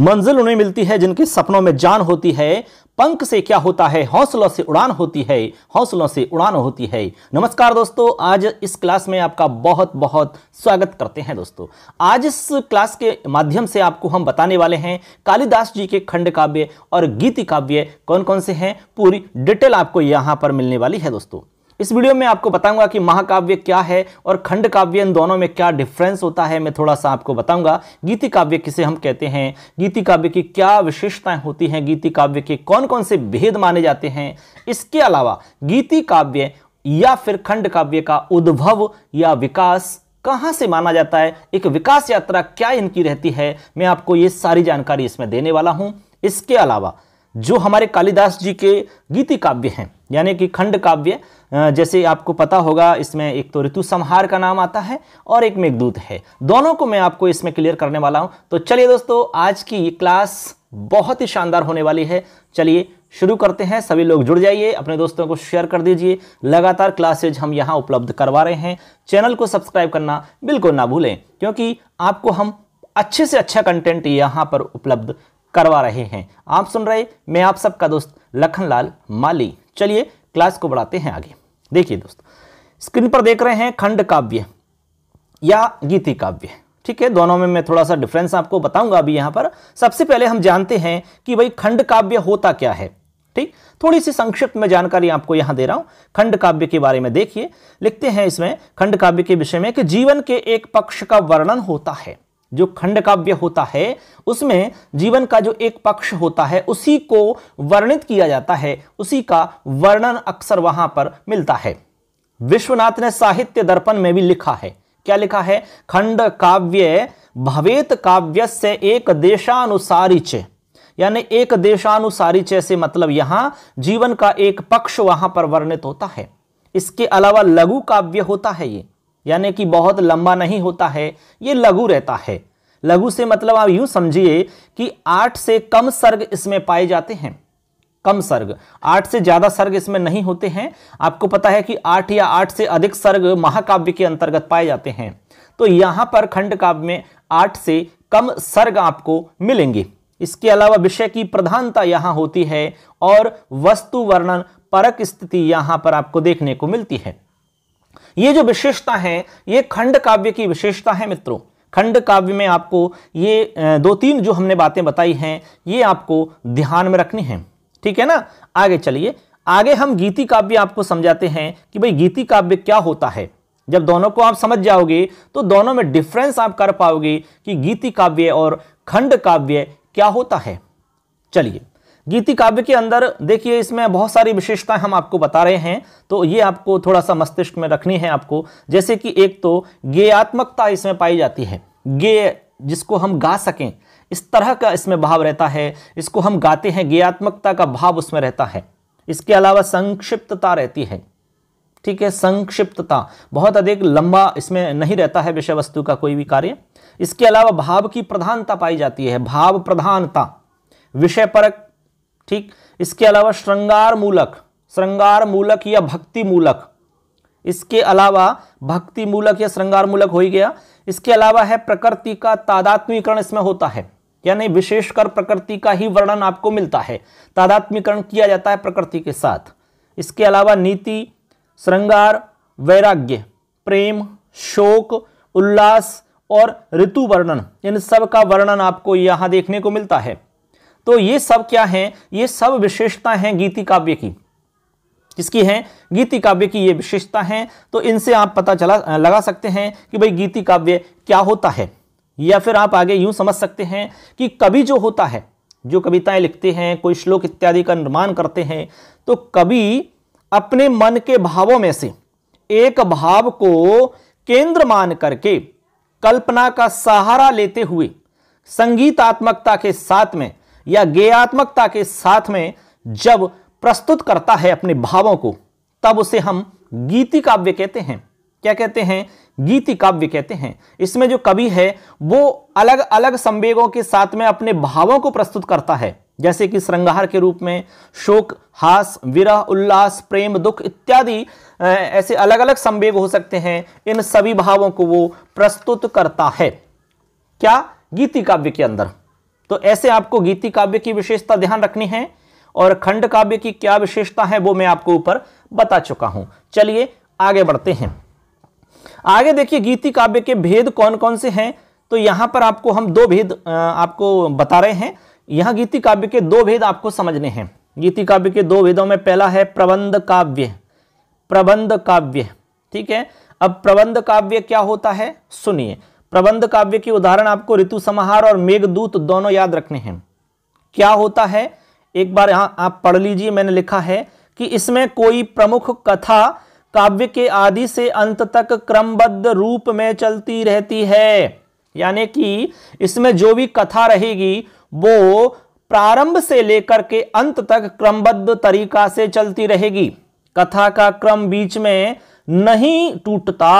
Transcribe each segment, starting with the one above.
मंजिल उन्हें मिलती है जिनके सपनों में जान होती है पंख से क्या होता है हौसलों से उड़ान होती है हौसलों से उड़ान होती है नमस्कार दोस्तों आज इस क्लास में आपका बहुत बहुत स्वागत करते हैं दोस्तों आज इस क्लास के माध्यम से आपको हम बताने वाले हैं कालिदास जी के खंड काव्य और गीति काव्य कौन कौन से हैं पूरी डिटेल आपको यहाँ पर मिलने वाली है दोस्तों इस वीडियो में आपको बताऊंगा कि महाकाव्य क्या है और खंड काव्य इन दोनों में क्या डिफरेंस होता है मैं थोड़ा सा आपको बताऊंगा गीति काव्य किसे हम कहते हैं गीति काव्य की क्या विशेषताएं होती हैं गीति काव्य के कौन कौन से भेद माने जाते हैं इसके अलावा गीति काव्य या फिर खंड काव्य का उद्भव या विकास कहाँ से माना जाता है एक विकास यात्रा क्या इनकी रहती है मैं आपको ये सारी जानकारी इसमें देने वाला हूँ इसके अलावा जो हमारे कालिदास जी के गीति काव्य हैं यानी कि खंड काव्य जैसे आपको पता होगा इसमें एक तो ऋतु संहार का नाम आता है और एक मेघदूत है दोनों को मैं आपको इसमें क्लियर करने वाला हूं तो चलिए दोस्तों आज की ये क्लास बहुत ही शानदार होने वाली है चलिए शुरू करते हैं सभी लोग जुड़ जाइए अपने दोस्तों को शेयर कर दीजिए लगातार क्लासेज हम यहाँ उपलब्ध करवा रहे हैं चैनल को सब्सक्राइब करना बिल्कुल ना भूलें क्योंकि आपको हम अच्छे से अच्छा कंटेंट यहाँ पर उपलब्ध करवा रहे हैं आप सुन रहे मैं आप सबका दोस्त लखनलाल माली चलिए क्लास को बढ़ाते हैं आगे देखिए दोस्त स्क्रीन पर देख रहे हैं खंड काव्य या गीति काव्य ठीक है दोनों में मैं थोड़ा सा डिफरेंस आपको बताऊंगा अभी यहाँ पर सबसे पहले हम जानते हैं कि भाई खंड काव्य होता क्या है ठीक थोड़ी सी संक्षिप्त में जानकारी आपको यहाँ दे रहा हूँ खंड काव्य के बारे में देखिए लिखते हैं इसमें खंड काव्य के विषय में कि जीवन के एक पक्ष का वर्णन होता है जो खंड काव्य होता है उसमें जीवन का जो एक पक्ष होता है उसी को वर्णित किया जाता है उसी का वर्णन अक्सर वहां पर मिलता है विश्वनाथ ने साहित्य दर्पण में भी लिखा है क्या लिखा है खंड काव्य भवेत काव्य से एक देशानुसारी चे यानी एक देशानुसारी चे से मतलब यहां जीवन का एक पक्ष वहां पर वर्णित होता है इसके अलावा लघु काव्य होता है ये यानी कि बहुत लंबा नहीं होता है ये लघु रहता है लघु से मतलब आप यूं समझिए कि आठ से कम सर्ग इसमें पाए जाते हैं कम सर्ग आठ से ज़्यादा सर्ग इसमें नहीं होते हैं आपको पता है कि आठ या आठ से अधिक सर्ग महाकाव्य के अंतर्गत पाए जाते हैं तो यहाँ पर खंड काव्य में आठ से कम सर्ग आपको मिलेंगे इसके अलावा विषय की प्रधानता यहाँ होती है और वस्तु वर्णन परक स्थिति यहाँ पर आपको देखने को मिलती है ये जो विशेषता है ये खंड काव्य की विशेषता है मित्रों खंड काव्य में आपको ये दो तीन जो हमने बातें बताई हैं ये आपको ध्यान में रखनी है ठीक है ना आगे चलिए आगे हम गीति काव्य आपको समझाते हैं कि भाई गीति काव्य क्या होता है जब दोनों को आप समझ जाओगे तो दोनों में डिफरेंस आप कर पाओगे कि गीति काव्य और खंड काव्य क्या होता है चलिए गीति काव्य के अंदर देखिए इसमें बहुत सारी विशेषताएं हम आपको बता रहे हैं तो ये आपको थोड़ा सा मस्तिष्क में रखनी है आपको जैसे कि एक तो गेयात्मकता इसमें पाई जाती है गेय जिसको हम गा सकें इस तरह का इसमें भाव रहता है इसको हम गाते हैं गेयात्मकता का भाव उसमें रहता है इसके अलावा संक्षिप्तता रहती है ठीक है संक्षिप्तता बहुत अधिक लंबा इसमें नहीं रहता है विषय वस्तु का कोई भी कार्य इसके अलावा भाव की प्रधानता पाई जाती है भाव प्रधानता विषय परक ठीक इसके अलावा श्रृंगार मूलक श्रृंगार मूलक या भक्ति मूलक इसके अलावा भक्ति मूलक या श्रृंगार मूलक हो ही गया इसके अलावा है प्रकृति का तादात्मीकरण इसमें होता है यानी विशेषकर प्रकृति का ही वर्णन आपको मिलता है तादात्मीकरण किया जाता है प्रकृति के साथ इसके अलावा नीति श्रृंगार वैराग्य प्रेम शोक उल्लास और ऋतु वर्णन इन सब का वर्णन आपको यहाँ देखने को मिलता है तो ये सब क्या है ये सब विशेषता हैं गीति काव्य की किसकी है गीति काव्य की ये विशेषता है तो इनसे आप पता चला लगा सकते हैं कि भाई गीति काव्य क्या होता है या फिर आप आगे यूं समझ सकते हैं कि कवि जो होता है जो कविताएं लिखते हैं कोई श्लोक इत्यादि का निर्माण करते हैं तो कवि अपने मन के भावों में से एक भाव को केंद्र मान करके कल्पना का सहारा लेते हुए संगीतात्मकता के साथ में या गेयात्मकता के साथ में जब प्रस्तुत करता है अपने भावों को तब उसे हम गीति काव्य कहते हैं क्या कहते हैं गीति काव्य कहते हैं इसमें जो कवि है वो अलग अलग संवेगों के साथ में अपने भावों को प्रस्तुत करता है जैसे कि श्रृंगार के रूप में शोक हास विरह उल्लास प्रेम दुख इत्यादि ऐसे अलग अलग संवेग हो सकते हैं इन सभी भावों को वो प्रस्तुत करता है क्या गीति काव्य के अंदर तो ऐसे आपको गीति काव्य की विशेषता ध्यान रखनी है और खंड काव्य की क्या विशेषता है वो मैं आपको ऊपर बता चुका हूं चलिए आगे बढ़ते हैं आगे देखिए गीति काव्य के भेद कौन कौन से हैं तो यहां पर आपको हम दो भेद आपको बता रहे हैं यहां गीति काव्य के दो भेद आपको समझने हैं गीति काव्य के दो भेदों में पहला है प्रबंध काव्य प्रबंध काव्य ठीक है अब प्रबंध काव्य क्या होता है सुनिए प्रबंध काव्य के उदाहरण आपको ऋतु समाहार और मेघदूत दोनों याद रखने हैं क्या होता है एक बार यहां आप पढ़ लीजिए मैंने लिखा है कि इसमें कोई प्रमुख कथा काव्य के आदि से अंत तक क्रमबद्ध रूप में चलती रहती है यानी कि इसमें जो भी कथा रहेगी वो प्रारंभ से लेकर के अंत तक क्रमबद्ध तरीका से चलती रहेगी कथा का क्रम बीच में नहीं टूटता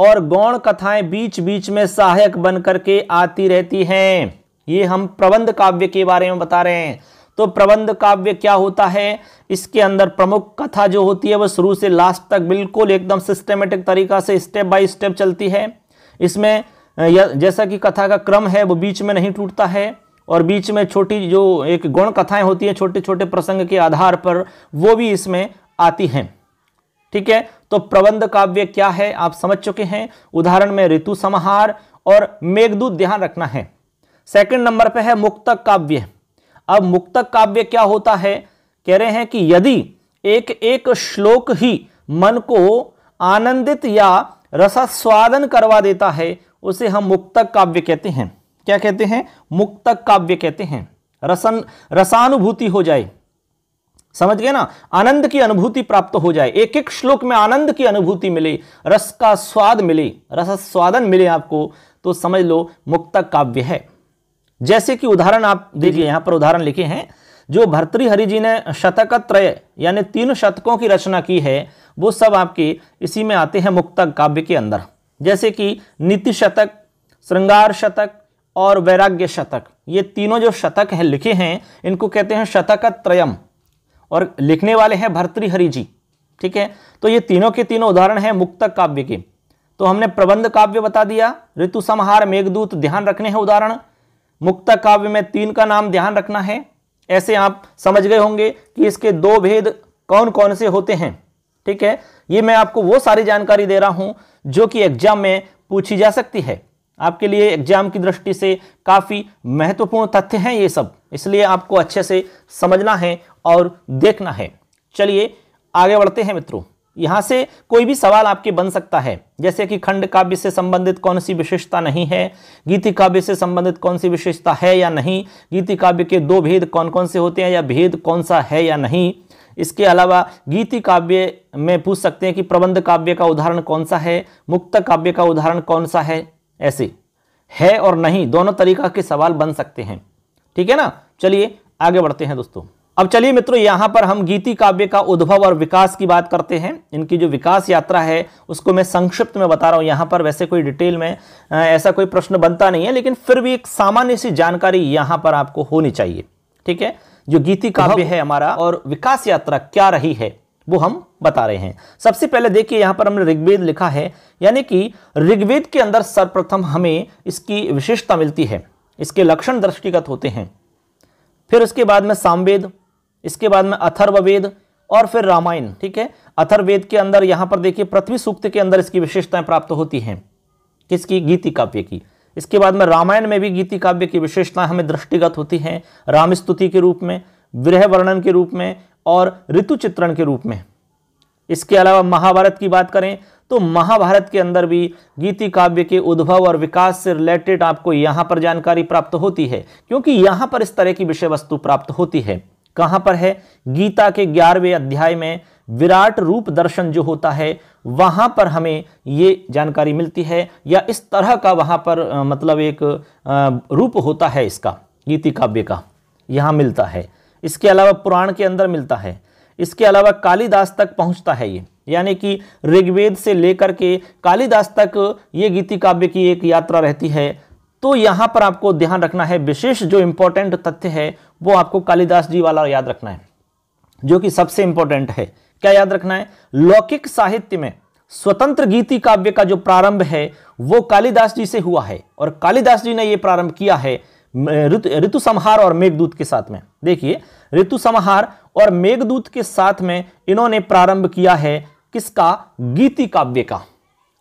और गौण कथाएं बीच बीच में सहायक बन करके आती रहती हैं ये हम प्रबंध काव्य के बारे में बता रहे हैं तो प्रबंध काव्य क्या होता है इसके अंदर प्रमुख कथा जो होती है वह शुरू से लास्ट तक बिल्कुल एकदम सिस्टमेटिक तरीका से स्टेप बाय स्टेप चलती है इसमें जैसा कि कथा का क्रम है वो बीच में नहीं टूटता है और बीच में छोटी जो एक गौण कथाएं होती हैं छोटे छोटे प्रसंग के आधार पर वो भी इसमें आती हैं ठीक है तो प्रबंध काव्य क्या है आप समझ चुके हैं उदाहरण में ऋतु समाहार और मेघदूत ध्यान रखना है सेकंड नंबर पे है मुक्तक काव्य अब मुक्तक काव्य क्या होता है कह रहे हैं कि यदि एक एक श्लोक ही मन को आनंदित या रसास्वादन करवा देता है उसे हम मुक्तक काव्य कहते हैं क्या कहते हैं मुक्तक काव्य कहते हैं रसन रसानुभूति हो जाए समझ गए ना आनंद की अनुभूति प्राप्त हो जाए एक एक श्लोक में आनंद की अनुभूति मिले रस का स्वाद मिले स्वादन मिले आपको तो समझ लो मुक्त काव्य है जैसे कि उदाहरण आप देखिए यहां पर उदाहरण लिखे हैं जो भर्तृहरि जी ने शतक त्रय यानी तीन शतकों की रचना की है वो सब आपके इसी में आते हैं मुक्त काव्य के अंदर जैसे कि नीति शतक श्रृंगार शतक और वैराग्य शतक ये तीनों जो शतक हैं लिखे हैं इनको कहते हैं शतक त्रयम और लिखने वाले हैं भर्तृहरि जी ठीक है तो ये तीनों के तीनों उदाहरण हैं मुक्तक काव्य के तो हमने प्रबंध काव्य बता दिया ऋतु संहार मेघदूत ध्यान रखने हैं उदाहरण मुक्त काव्य में तीन का नाम ध्यान रखना है ऐसे आप समझ गए होंगे कि इसके दो भेद कौन कौन से होते हैं ठीक है ये मैं आपको वो सारी जानकारी दे रहा हूं जो कि एग्जाम में पूछी जा सकती है आपके लिए एग्जाम की दृष्टि से काफ़ी महत्वपूर्ण तथ्य हैं ये सब इसलिए आपको अच्छे से समझना है और देखना है चलिए आगे बढ़ते हैं मित्रों यहाँ से कोई भी सवाल आपके बन सकता है जैसे कि खंड काव्य से संबंधित कौन सी विशेषता नहीं है गीति काव्य से संबंधित कौन सी विशेषता है या नहीं गीति काव्य के दो भेद कौन कौन से होते हैं या भेद कौन सा है या नहीं इसके अलावा गीति काव्य में पूछ सकते हैं कि प्रबंध काव्य का उदाहरण कौन सा है मुक्त काव्य का उदाहरण कौन सा है ऐसे है और नहीं दोनों तरीका के सवाल बन सकते हैं ठीक है ना चलिए आगे बढ़ते हैं दोस्तों अब चलिए मित्रों यहाँ पर हम गीति काव्य का उद्भव और विकास की बात करते हैं इनकी जो विकास यात्रा है उसको मैं संक्षिप्त में बता रहा हूँ यहाँ पर वैसे कोई डिटेल में ऐसा कोई प्रश्न बनता नहीं है लेकिन फिर भी एक सामान्य सी जानकारी यहाँ पर आपको होनी चाहिए ठीक है जो गीति काव्य है हमारा और विकास यात्रा क्या रही है वो हम बता रहे हैं सबसे पहले देखिए यहाँ पर हमने ऋग्वेद लिखा है यानी कि ऋग्वेद के अंदर सर्वप्रथम हमें इसकी विशेषता मिलती है इसके लक्षण दृष्टिगत होते हैं फिर उसके बाद में सामवेद इसके बाद में अथर्ववेद और फिर रामायण ठीक है अथर्ववेद के अंदर यहाँ पर देखिए पृथ्वी सूक्त के अंदर इसकी विशेषताएं प्राप्त होती हैं किसकी गीति काव्य की इसके बाद में रामायण में भी गीति काव्य की विशेषताएं हमें दृष्टिगत होती हैं रामस्तुति के रूप में विरह वर्णन के रूप में और ऋतु चित्रण के रूप में इसके अलावा महाभारत की बात करें तो महाभारत के अंदर भी गीति काव्य के उद्भव और विकास से रिलेटेड आपको यहाँ पर जानकारी प्राप्त होती है क्योंकि यहाँ पर इस तरह की विषय वस्तु प्राप्त होती है कहाँ पर है गीता के ग्यारहवें अध्याय में विराट रूप दर्शन जो होता है वहाँ पर हमें ये जानकारी मिलती है या इस तरह का वहाँ पर मतलब एक रूप होता है इसका गीति काव्य का यहाँ मिलता है इसके अलावा पुराण के अंदर मिलता है इसके अलावा कालिदास तक पहुँचता है ये यानी कि ऋग्वेद से लेकर के कालिदास तक ये गीति काव्य की एक यात्रा रहती है तो यहां पर आपको ध्यान रखना है विशेष जो इम्पोर्टेंट तथ्य है वो आपको कालिदास जी वाला याद रखना है जो कि सबसे इंपॉर्टेंट है क्या याद रखना है लौकिक साहित्य में स्वतंत्र गीति काव्य का जो प्रारंभ है वो कालिदास जी से हुआ है और कालिदास जी ने ये प्रारंभ किया है ऋतु रित, संहार और मेघदूत के साथ में देखिए ऋतु संहार और मेघदूत के साथ में इन्होंने प्रारंभ किया है किसका गीति काव्य का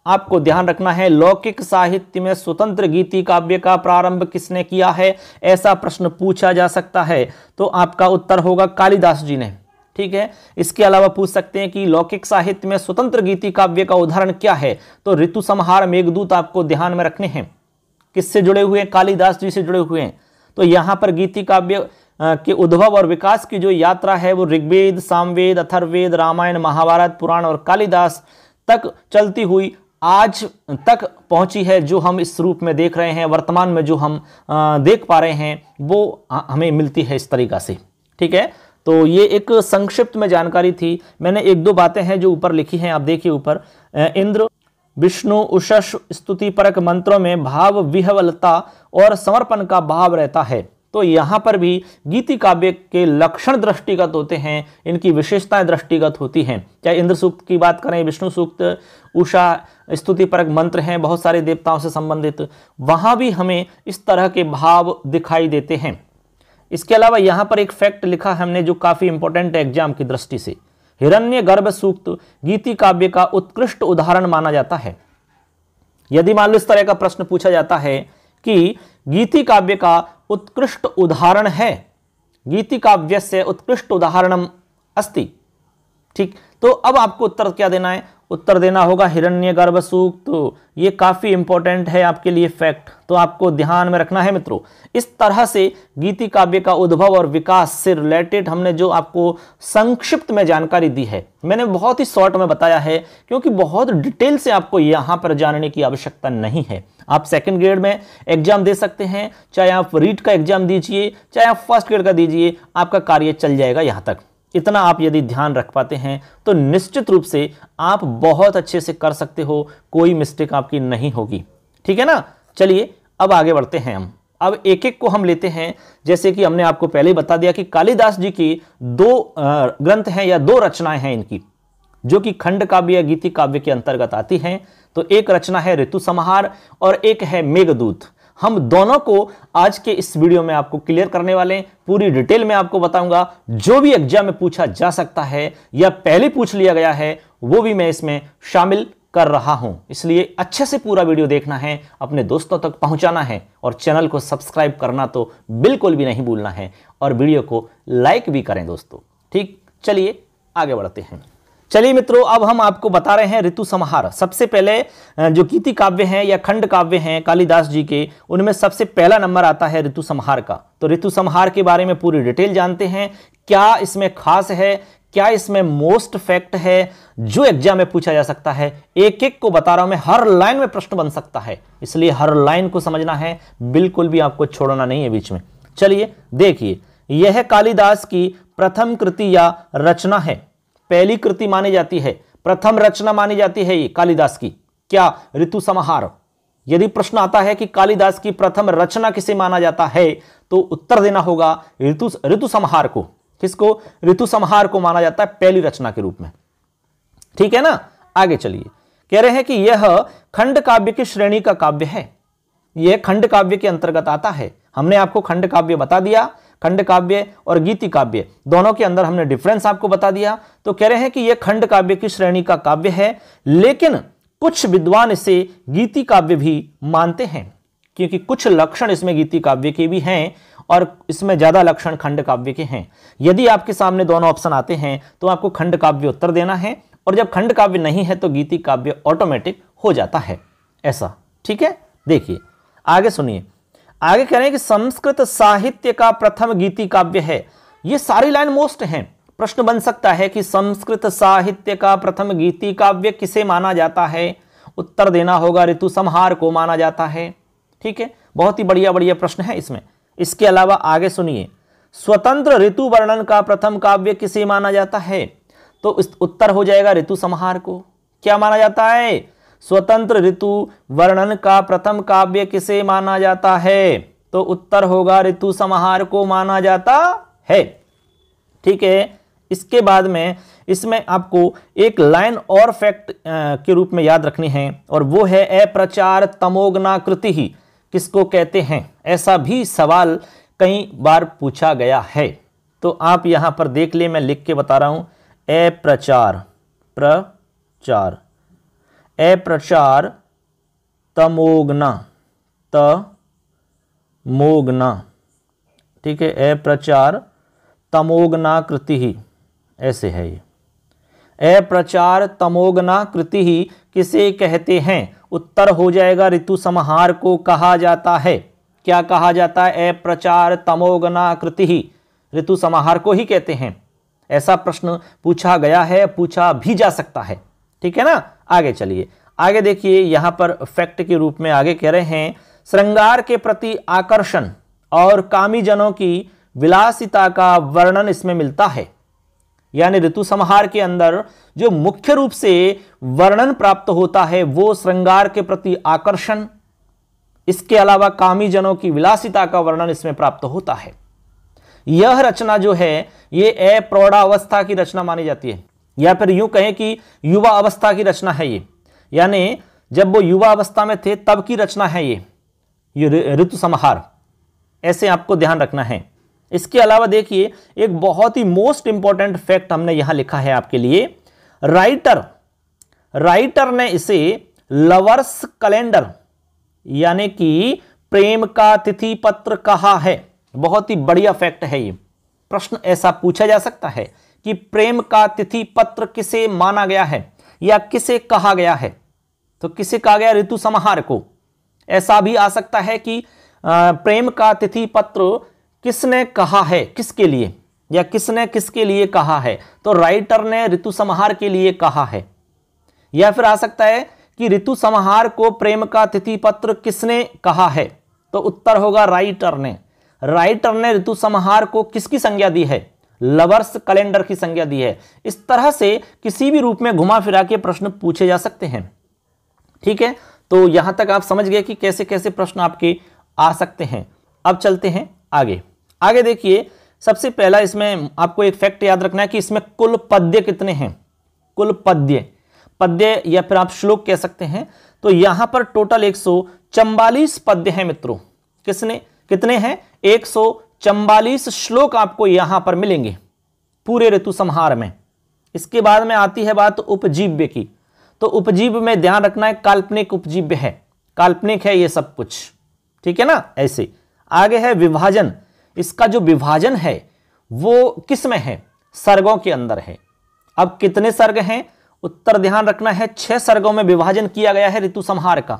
आपको ध्यान रखना है लौकिक साहित्य में स्वतंत्र गीति काव्य का प्रारंभ किसने किया है ऐसा प्रश्न पूछा जा सकता है तो आपका उत्तर होगा कालिदास जी ने ठीक है इसके अलावा पूछ सकते हैं कि लौकिक साहित्य में स्वतंत्र गीति काव्य का उदाहरण क्या है तो ऋतु संहार मेघदूत आपको ध्यान में रखने हैं किससे जुड़े हुए हैं कालिदास जी से जुड़े हुए हैं तो यहाँ पर गीति काव्य के उद्भव और विकास की जो यात्रा है वो ऋग्वेद सामवेद अथर्वेद रामायण महाभारत पुराण और कालिदास तक चलती हुई आज तक पहुंची है जो हम इस रूप में देख रहे हैं वर्तमान में जो हम देख पा रहे हैं वो हमें मिलती है इस तरीका से ठीक है तो ये एक संक्षिप्त में जानकारी थी मैंने एक दो बातें हैं जो ऊपर लिखी हैं आप देखिए ऊपर इंद्र विष्णु उषस स्तुति परक मंत्रों में भाव विहवलता और समर्पण का भाव रहता है तो यहाँ पर भी गीति काव्य के लक्षण दृष्टिगत होते हैं इनकी विशेषताएं दृष्टिगत होती हैं चाहे इंद्र सूक्त की बात करें विष्णु सूक्त उषा स्तुति परक मंत्र हैं बहुत सारे देवताओं से संबंधित वहाँ भी हमें इस तरह के भाव दिखाई देते हैं इसके अलावा यहाँ पर एक फैक्ट लिखा हमने जो काफ़ी इंपॉर्टेंट है एग्जाम की दृष्टि से हिरण्य गर्भ सूक्त गीति काव्य का उत्कृष्ट उदाहरण माना जाता है यदि मान लो इस तरह का प्रश्न पूछा जाता है कि गीति काव्य का उत्कृष्ट उदाहरण है गीति काव्य से उत्कृष्ट उदाहरण अस्ति ठीक तो अब आपको उत्तर क्या देना है उत्तर देना होगा हिरण्यगर्भ सूक्त तो ये काफ़ी इंपॉर्टेंट है आपके लिए फैक्ट तो आपको ध्यान में रखना है मित्रों इस तरह से गीति काव्य का उद्भव और विकास से रिलेटेड हमने जो आपको संक्षिप्त में जानकारी दी है मैंने बहुत ही शॉर्ट में बताया है क्योंकि बहुत डिटेल से आपको यहाँ पर जानने की आवश्यकता नहीं है आप सेकेंड ग्रेड में एग्जाम दे सकते हैं चाहे आप रीट का एग्जाम दीजिए चाहे आप फर्स्ट ग्रेड का दीजिए आपका कार्य चल जाएगा यहाँ तक इतना आप यदि ध्यान रख पाते हैं तो निश्चित रूप से आप बहुत अच्छे से कर सकते हो कोई मिस्टेक आपकी नहीं होगी ठीक है ना चलिए अब आगे बढ़ते हैं हम अब एक एक को हम लेते हैं जैसे कि हमने आपको पहले ही बता दिया कि कालिदास जी की दो ग्रंथ हैं या दो रचनाएं हैं इनकी जो कि खंड काव्य या गीति काव्य के अंतर्गत आती हैं तो एक रचना है ऋतु समाहार और एक है मेघदूत हम दोनों को आज के इस वीडियो में आपको क्लियर करने वाले हैं पूरी डिटेल में आपको बताऊंगा जो भी एग्जाम में पूछा जा सकता है या पहले पूछ लिया गया है वो भी मैं इसमें शामिल कर रहा हूं इसलिए अच्छे से पूरा वीडियो देखना है अपने दोस्तों तक पहुंचाना है और चैनल को सब्सक्राइब करना तो बिल्कुल भी नहीं भूलना है और वीडियो को लाइक भी करें दोस्तों ठीक चलिए आगे बढ़ते हैं चलिए मित्रों अब हम आपको बता रहे हैं ऋतु समाहार सबसे पहले जो गीति काव्य हैं या खंड काव्य हैं कालिदास जी के उनमें सबसे पहला नंबर आता है ऋतु समाहार का तो ऋतु समाहार के बारे में पूरी डिटेल जानते हैं क्या इसमें खास है क्या इसमें मोस्ट फैक्ट है जो एग्जाम में पूछा जा सकता है एक एक को बता रहा हूं मैं हर लाइन में प्रश्न बन सकता है इसलिए हर लाइन को समझना है बिल्कुल भी आपको छोड़ना नहीं है बीच में चलिए देखिए यह कालिदास की प्रथम कृति या रचना है पहली कृति मानी जाती है प्रथम रचना मानी जाती है ये कालिदास की क्या ऋतु समाहार यदि प्रश्न आता है कि कालिदास की प्रथम रचना किसे माना जाता है तो उत्तर देना होगा ऋतु ऋतु समाहार को किसको ऋतु समाहार को माना जाता है पहली रचना के रूप में ठीक है ना आगे चलिए कह रहे हैं कि यह खंड काव्य की श्रेणी का काव्य है यह खंड काव्य के अंतर्गत आता है हमने आपको खंड काव्य बता दिया खंड काव्य और गीति काव्य दोनों के अंदर हमने डिफरेंस आपको बता दिया तो कह रहे हैं कि यह खंड काव्य की श्रेणी का काव्य है लेकिन कुछ विद्वान इसे गीति काव्य भी मानते हैं क्योंकि कुछ लक्षण इसमें गीति काव्य के भी हैं और इसमें ज़्यादा लक्षण खंड काव्य के हैं यदि आपके सामने दोनों ऑप्शन आते हैं तो आपको खंड काव्य उत्तर देना है और जब खंड काव्य नहीं है तो गीति काव्य ऑटोमेटिक हो जाता है ऐसा ठीक है देखिए आगे सुनिए आगे कह रहे हैं कि संस्कृत साहित्य का प्रथम गीति काव्य है ये सारी लाइन मोस्ट हैं प्रश्न बन सकता है कि संस्कृत साहित्य का प्रथम गीति काव्य किसे माना जाता है उत्तर देना होगा ऋतु संहार को माना जाता है ठीक है बहुत ही बढ़िया बढ़िया प्रश्न है इसमें इसके अलावा आगे सुनिए स्वतंत्र ऋतु वर्णन का प्रथम काव्य किसे माना जाता है तो उत्तर हो जाएगा ऋतु संहार को क्या माना जाता है स्वतंत्र ऋतु वर्णन का प्रथम काव्य किसे माना जाता है तो उत्तर होगा ऋतु समाहार को माना जाता है ठीक है इसके बाद में इसमें आपको एक लाइन और फैक्ट के रूप में याद रखनी है और वो है अप्रचार तमोगना कृति ही किसको कहते हैं ऐसा भी सवाल कई बार पूछा गया है तो आप यहाँ पर देख ले मैं लिख के बता रहा हूं अप्रचार प्रचार अप्रचार तमोगना त मोगना ठीक है अप्रचार तमोगना कृति ही ऐसे है ये अप्रचार तमोगना कृति ही किसे कहते हैं उत्तर हो जाएगा ऋतु समाहार को कहा जाता है क्या कहा जाता है अप्रचार तमोगना कृति ही ऋतु समाहार को ही कहते हैं ऐसा प्रश्न पूछा गया है पूछा भी जा सकता है ठीक है ना आगे चलिए आगे देखिए यहां पर फैक्ट के रूप में आगे कह रहे हैं श्रृंगार के प्रति आकर्षण और कामीजनों की विलासिता का वर्णन इसमें मिलता है यानी ऋतु संहार के अंदर जो मुख्य रूप से वर्णन प्राप्त होता है वो श्रृंगार के प्रति आकर्षण इसके अलावा कामीजनों की विलासिता का वर्णन इसमें प्राप्त होता है यह रचना जो है यह अप्रौढ़ावस्था की रचना मानी जाती है या फिर यूं कहें कि युवा अवस्था की रचना है ये यानी जब वो युवा अवस्था में थे तब की रचना है ये ये ऋतु समाहार ऐसे आपको ध्यान रखना है इसके अलावा देखिए एक बहुत ही मोस्ट इंपॉर्टेंट फैक्ट हमने यहां लिखा है आपके लिए राइटर राइटर ने इसे लवर्स कैलेंडर यानी कि प्रेम का तिथि पत्र कहा है बहुत ही बढ़िया फैक्ट है ये प्रश्न ऐसा पूछा जा सकता है कि प्रेम का तिथि पत्र किसे माना गया है या किसे कहा गया है तो किसे कहा गया ऋतु समाहार को ऐसा भी आ सकता है कि प्रेम का तिथि पत्र किसने कहा है किसके लिए या किसने किसके लिए कहा है तो राइटर ने ऋतु समहार के लिए कहा है या फिर आ सकता है कि ऋतु समाहार को प्रेम का तिथि पत्र किसने कहा है तो उत्तर होगा राइटर ने राइटर ने ऋतु समाहार को किसकी संज्ञा दी है लवर्स कैलेंडर की संज्ञा दी है इस तरह से किसी भी रूप में घुमा फिरा के प्रश्न पूछे जा सकते हैं ठीक है तो यहां तक आप समझ गए कि कैसे कैसे प्रश्न आपके आ सकते हैं अब चलते हैं आगे आगे देखिए सबसे पहला इसमें आपको एक फैक्ट याद रखना है कि इसमें कुल पद्य कितने हैं कुल पद्य पद्य या फिर आप श्लोक कह सकते हैं तो यहां पर टोटल एक पद्य हैं मित्रों किसने कितने हैं एक चम्बालीस श्लोक आपको यहाँ पर मिलेंगे पूरे ऋतु संहार में इसके बाद में आती है बात उपजीव्य की तो उपजीव में ध्यान रखना है काल्पनिक उपजीव्य है काल्पनिक है ये सब कुछ ठीक है ना ऐसे आगे है विभाजन इसका जो विभाजन है वो किस में है सर्गों के अंदर है अब कितने सर्ग हैं उत्तर ध्यान रखना है छह सर्गों में विभाजन किया गया है ऋतु संहार का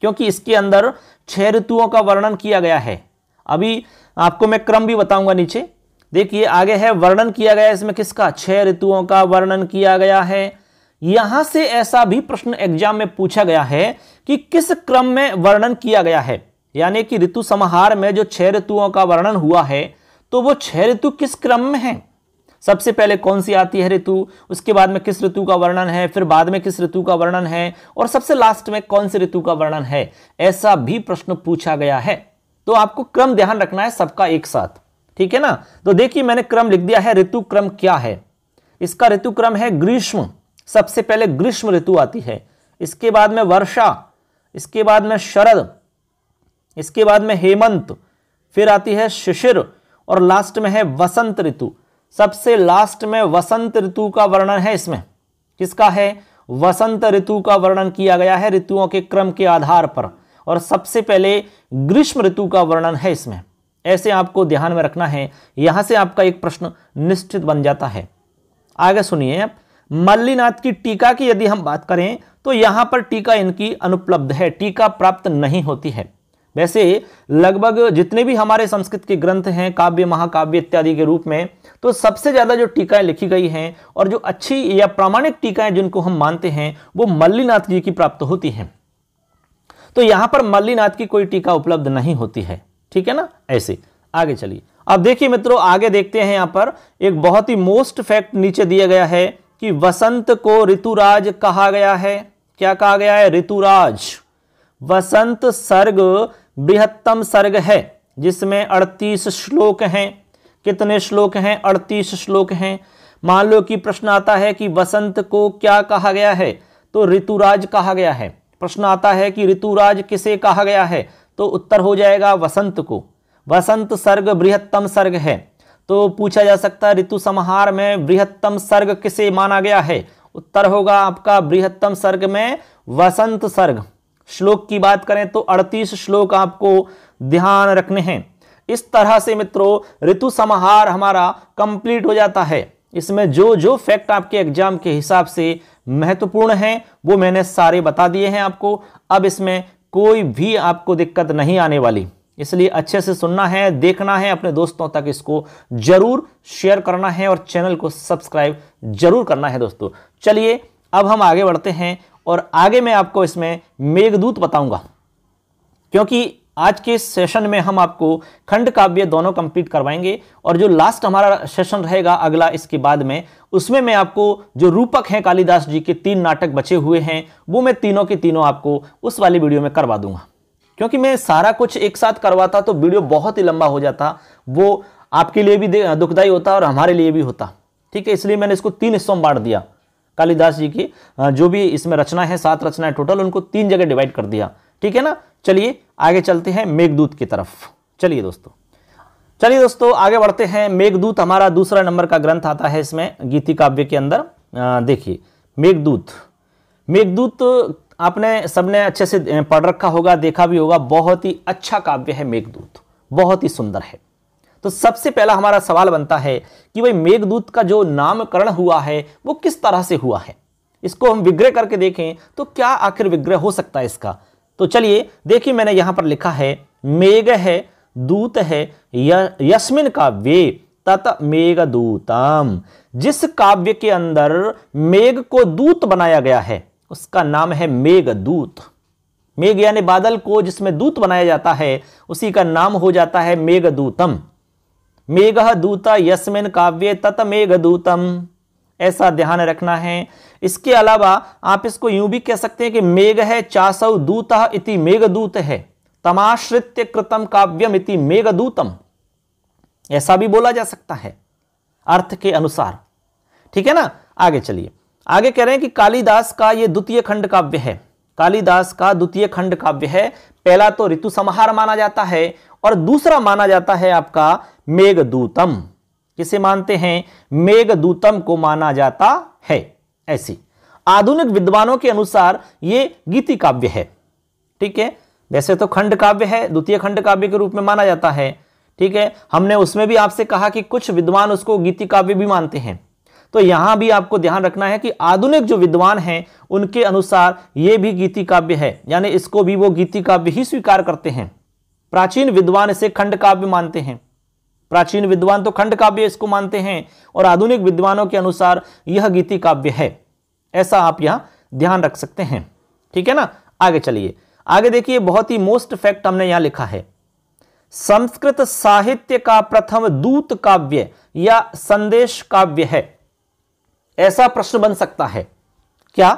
क्योंकि इसके अंदर छह ऋतुओं का वर्णन किया गया है अभी आपको मैं क्रम भी बताऊंगा नीचे देखिए आगे है वर्णन किया गया इसमें किसका छह ऋतुओं का वर्णन किया गया है यहां से ऐसा भी प्रश्न एग्जाम में पूछा गया है कि किस क्रम में वर्णन किया गया है यानी कि ऋतु समाहार में जो छह ऋतुओं का वर्णन हुआ है तो वो छह ऋतु किस क्रम में है सबसे पहले कौन सी आती है ऋतु उसके बाद में किस ऋतु का वर्णन है फिर बाद में किस ऋतु का वर्णन है और सबसे लास्ट में कौन सी ऋतु का वर्णन है ऐसा भी प्रश्न पूछा गया है तो आपको क्रम ध्यान रखना है सबका एक साथ ठीक है ना तो देखिए मैंने क्रम लिख दिया है ऋतु क्रम क्या है इसका ऋतु क्रम है ग्रीष्म सबसे पहले ग्रीष्म ऋतु आती है इसके बाद में वर्षा इसके बाद में शरद इसके बाद में हेमंत फिर आती है शिशिर और लास्ट में है वसंत ऋतु सबसे लास्ट में वसंत ऋतु का वर्णन है इसमें किसका है वसंत ऋतु का वर्णन किया गया है ऋतुओं के क्रम के आधार पर और सबसे पहले ग्रीष्म ऋतु का वर्णन है इसमें ऐसे आपको ध्यान में रखना है यहाँ से आपका एक प्रश्न निश्चित बन जाता है आगे सुनिए आप मल्लीनाथ की टीका की यदि हम बात करें तो यहाँ पर टीका इनकी अनुपलब्ध है टीका प्राप्त नहीं होती है वैसे लगभग जितने भी हमारे संस्कृत के ग्रंथ हैं काव्य महाकाव्य इत्यादि के रूप में तो सबसे ज़्यादा जो टीकाएं लिखी गई हैं और जो अच्छी या प्रामाणिक टीकाएं जिनको हम मानते हैं वो मल्लीनाथ जी की प्राप्त होती हैं तो यहां पर मल्लीनाथ की कोई टीका उपलब्ध नहीं होती है ठीक है ना ऐसे आगे चलिए अब देखिए मित्रों आगे देखते हैं यहां पर एक बहुत ही मोस्ट फैक्ट नीचे दिया गया है कि वसंत को ऋतुराज कहा गया है क्या कहा गया है ऋतुराज वसंत सर्ग बृहत्तम सर्ग है जिसमें 38 श्लोक हैं कितने श्लोक हैं 38 श्लोक हैं मान लो कि प्रश्न आता है कि वसंत को क्या कहा गया है तो ऋतुराज कहा गया है प्रश्न आता है कि ऋतुराज किसे कहा गया है तो उत्तर हो जाएगा वसंत को वसंत सर्ग बृहत्तम सर्ग है तो पूछा जा सकता है ऋतु समाहार में बृहत्तम सर्ग किसे माना गया है उत्तर होगा आपका बृहत्तम सर्ग में वसंत सर्ग श्लोक की बात करें तो 38 श्लोक आपको ध्यान रखने हैं इस तरह से मित्रों ऋतु समाहार हमारा कंप्लीट हो जाता है इसमें जो जो फैक्ट आपके एग्जाम के हिसाब से महत्वपूर्ण हैं वो मैंने सारे बता दिए हैं आपको अब इसमें कोई भी आपको दिक्कत नहीं आने वाली इसलिए अच्छे से सुनना है देखना है अपने दोस्तों तक इसको जरूर शेयर करना है और चैनल को सब्सक्राइब जरूर करना है दोस्तों चलिए अब हम आगे बढ़ते हैं और आगे मैं आपको इसमें मेघदूत बताऊंगा क्योंकि आज के सेशन में हम आपको खंड काव्य दोनों कंप्लीट करवाएंगे और जो लास्ट हमारा सेशन रहेगा अगला इसके बाद में उसमें मैं आपको जो रूपक हैं कालिदास जी के तीन नाटक बचे हुए हैं वो मैं तीनों के तीनों आपको उस वाली वीडियो में करवा दूंगा क्योंकि मैं सारा कुछ एक साथ करवाता तो वीडियो बहुत ही लंबा हो जाता वो आपके लिए भी दुखदायी होता और हमारे लिए भी होता ठीक है इसलिए मैंने इसको तीन हिस्सों में बांट दिया कालिदास जी की जो भी इसमें रचना है सात रचना है टोटल उनको तीन जगह डिवाइड कर दिया ठीक है ना चलिए आगे चलते हैं मेघदूत की तरफ चलिए दोस्तों चलिए दोस्तों आगे बढ़ते हैं मेघदूत हमारा दूसरा नंबर का ग्रंथ आता है इसमें गीति काव्य के अंदर देखिए मेघदूत मेघदूत आपने सबने अच्छे से पढ़ रखा होगा देखा भी होगा बहुत ही अच्छा काव्य है मेघदूत बहुत ही सुंदर है तो सबसे पहला हमारा सवाल बनता है कि भाई मेघदूत का जो नामकरण हुआ है वो किस तरह से हुआ है इसको हम विग्रह करके देखें तो क्या आखिर विग्रह हो सकता है इसका तो चलिए देखिए मैंने यहाँ पर लिखा है मेघ है दूत है यस्मिन काव्य तत मेघ दूतम जिस काव्य के अंदर मेघ को दूत बनाया गया है उसका नाम है मेघ दूत मेघ यानी बादल को जिसमें दूत बनाया जाता है उसी का नाम हो जाता है मेघ दूतम मेघ दूत यस्मिन काव्य तत मेघ दूतम ऐसा ध्यान रखना है इसके अलावा आप इसको यूं भी कह सकते हैं कि मेघ है चासव दूत इति मेघदूत है तमाश्रित्य कृतम काव्यम इति मेघदूतम ऐसा भी बोला जा सकता है अर्थ के अनुसार ठीक है ना आगे चलिए आगे कह रहे हैं कि कालिदास का यह द्वितीय खंड काव्य है कालिदास का द्वितीय खंड काव्य है पहला तो ऋतु संहार माना जाता है और दूसरा माना जाता है आपका मेघदूतम किसे मानते हैं मेघदूतम को माना जाता है ऐसी आधुनिक विद्वानों के अनुसार ये गीति काव्य है ठीक है वैसे तो खंड काव्य है द्वितीय खंड काव्य के रूप में माना जाता है ठीक है हमने उसमें भी आपसे कहा कि कुछ विद्वान उसको गीति काव्य भी मानते हैं तो यहां भी आपको ध्यान रखना है कि आधुनिक जो विद्वान हैं उनके अनुसार ये भी गीति काव्य है यानी इसको भी वो गीति काव्य ही स्वीकार करते हैं प्राचीन विद्वान इसे खंड काव्य मानते हैं प्राचीन विद्वान तो खंड काव्य इसको मानते हैं और आधुनिक विद्वानों के अनुसार यह गीति काव्य है ऐसा आप यहां ध्यान रख सकते हैं ठीक है ना आगे चलिए आगे देखिए बहुत ही मोस्ट फैक्ट हमने यहां लिखा है संस्कृत साहित्य का प्रथम दूत काव्य या संदेश काव्य है ऐसा प्रश्न बन सकता है क्या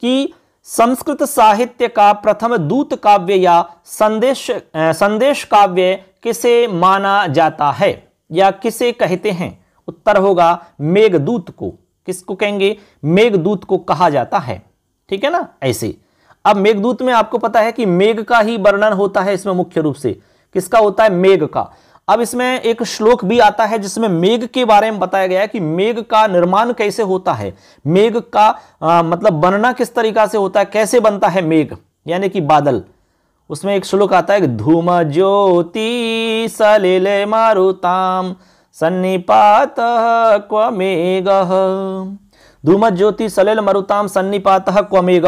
कि संस्कृत साहित्य का प्रथम दूत काव्य या संदेश संदेश काव्य किसे माना जाता है या किसे कहते हैं उत्तर होगा मेघदूत को किसको कहेंगे मेघदूत को कहा जाता है ठीक है ना ऐसे अब मेघदूत में आपको पता है कि मेघ का ही वर्णन होता है इसमें मुख्य रूप से किसका होता है मेघ का अब इसमें एक श्लोक भी आता है जिसमें मेघ के बारे में बताया गया है कि मेघ का निर्माण कैसे होता है मेघ का आ, मतलब बनना किस तरीका से होता है कैसे बनता है मेघ यानी कि बादल उसमें एक श्लोक आता है धूम ज्योति सलिल मारुताम सन्निपात क्वमेग धूम ज्योति सलिल मरुताम सन्निपात क्वमेग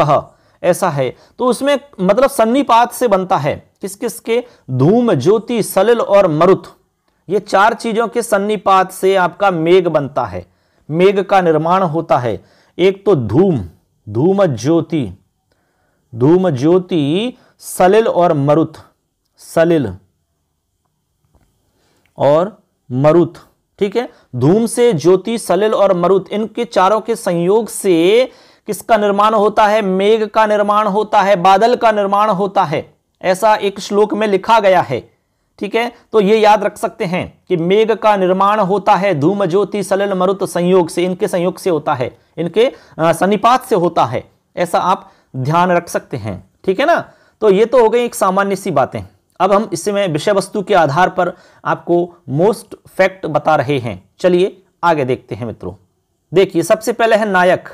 ऐसा है तो उसमें मतलब सन्निपात से बनता है किस किस के धूम ज्योति सलिल और मरुत ये चार चीजों के सन्निपात से आपका मेघ बनता है मेघ का निर्माण होता है एक तो धूम धूम ज्योति धूम ज्योति सलिल और मरुत सलिल और मरुत ठीक है धूम से ज्योति सलिल और मरुत इनके चारों के संयोग से किसका निर्माण होता है मेघ का निर्माण होता है बादल का निर्माण होता है ऐसा एक श्लोक में लिखा गया है ठीक है तो ये याद रख सकते हैं कि मेघ का निर्माण होता है धूम ज्योति सलिल मरुत संयोग से इनके संयोग से होता है इनके सनिपात से होता है ऐसा आप ध्यान रख सकते हैं ठीक है ना तो ये तो हो गई एक सामान्य सी बातें अब हम इसमें विषय वस्तु के आधार पर आपको मोस्ट फैक्ट बता रहे हैं चलिए आगे देखते हैं मित्रों देखिए सबसे पहले है नायक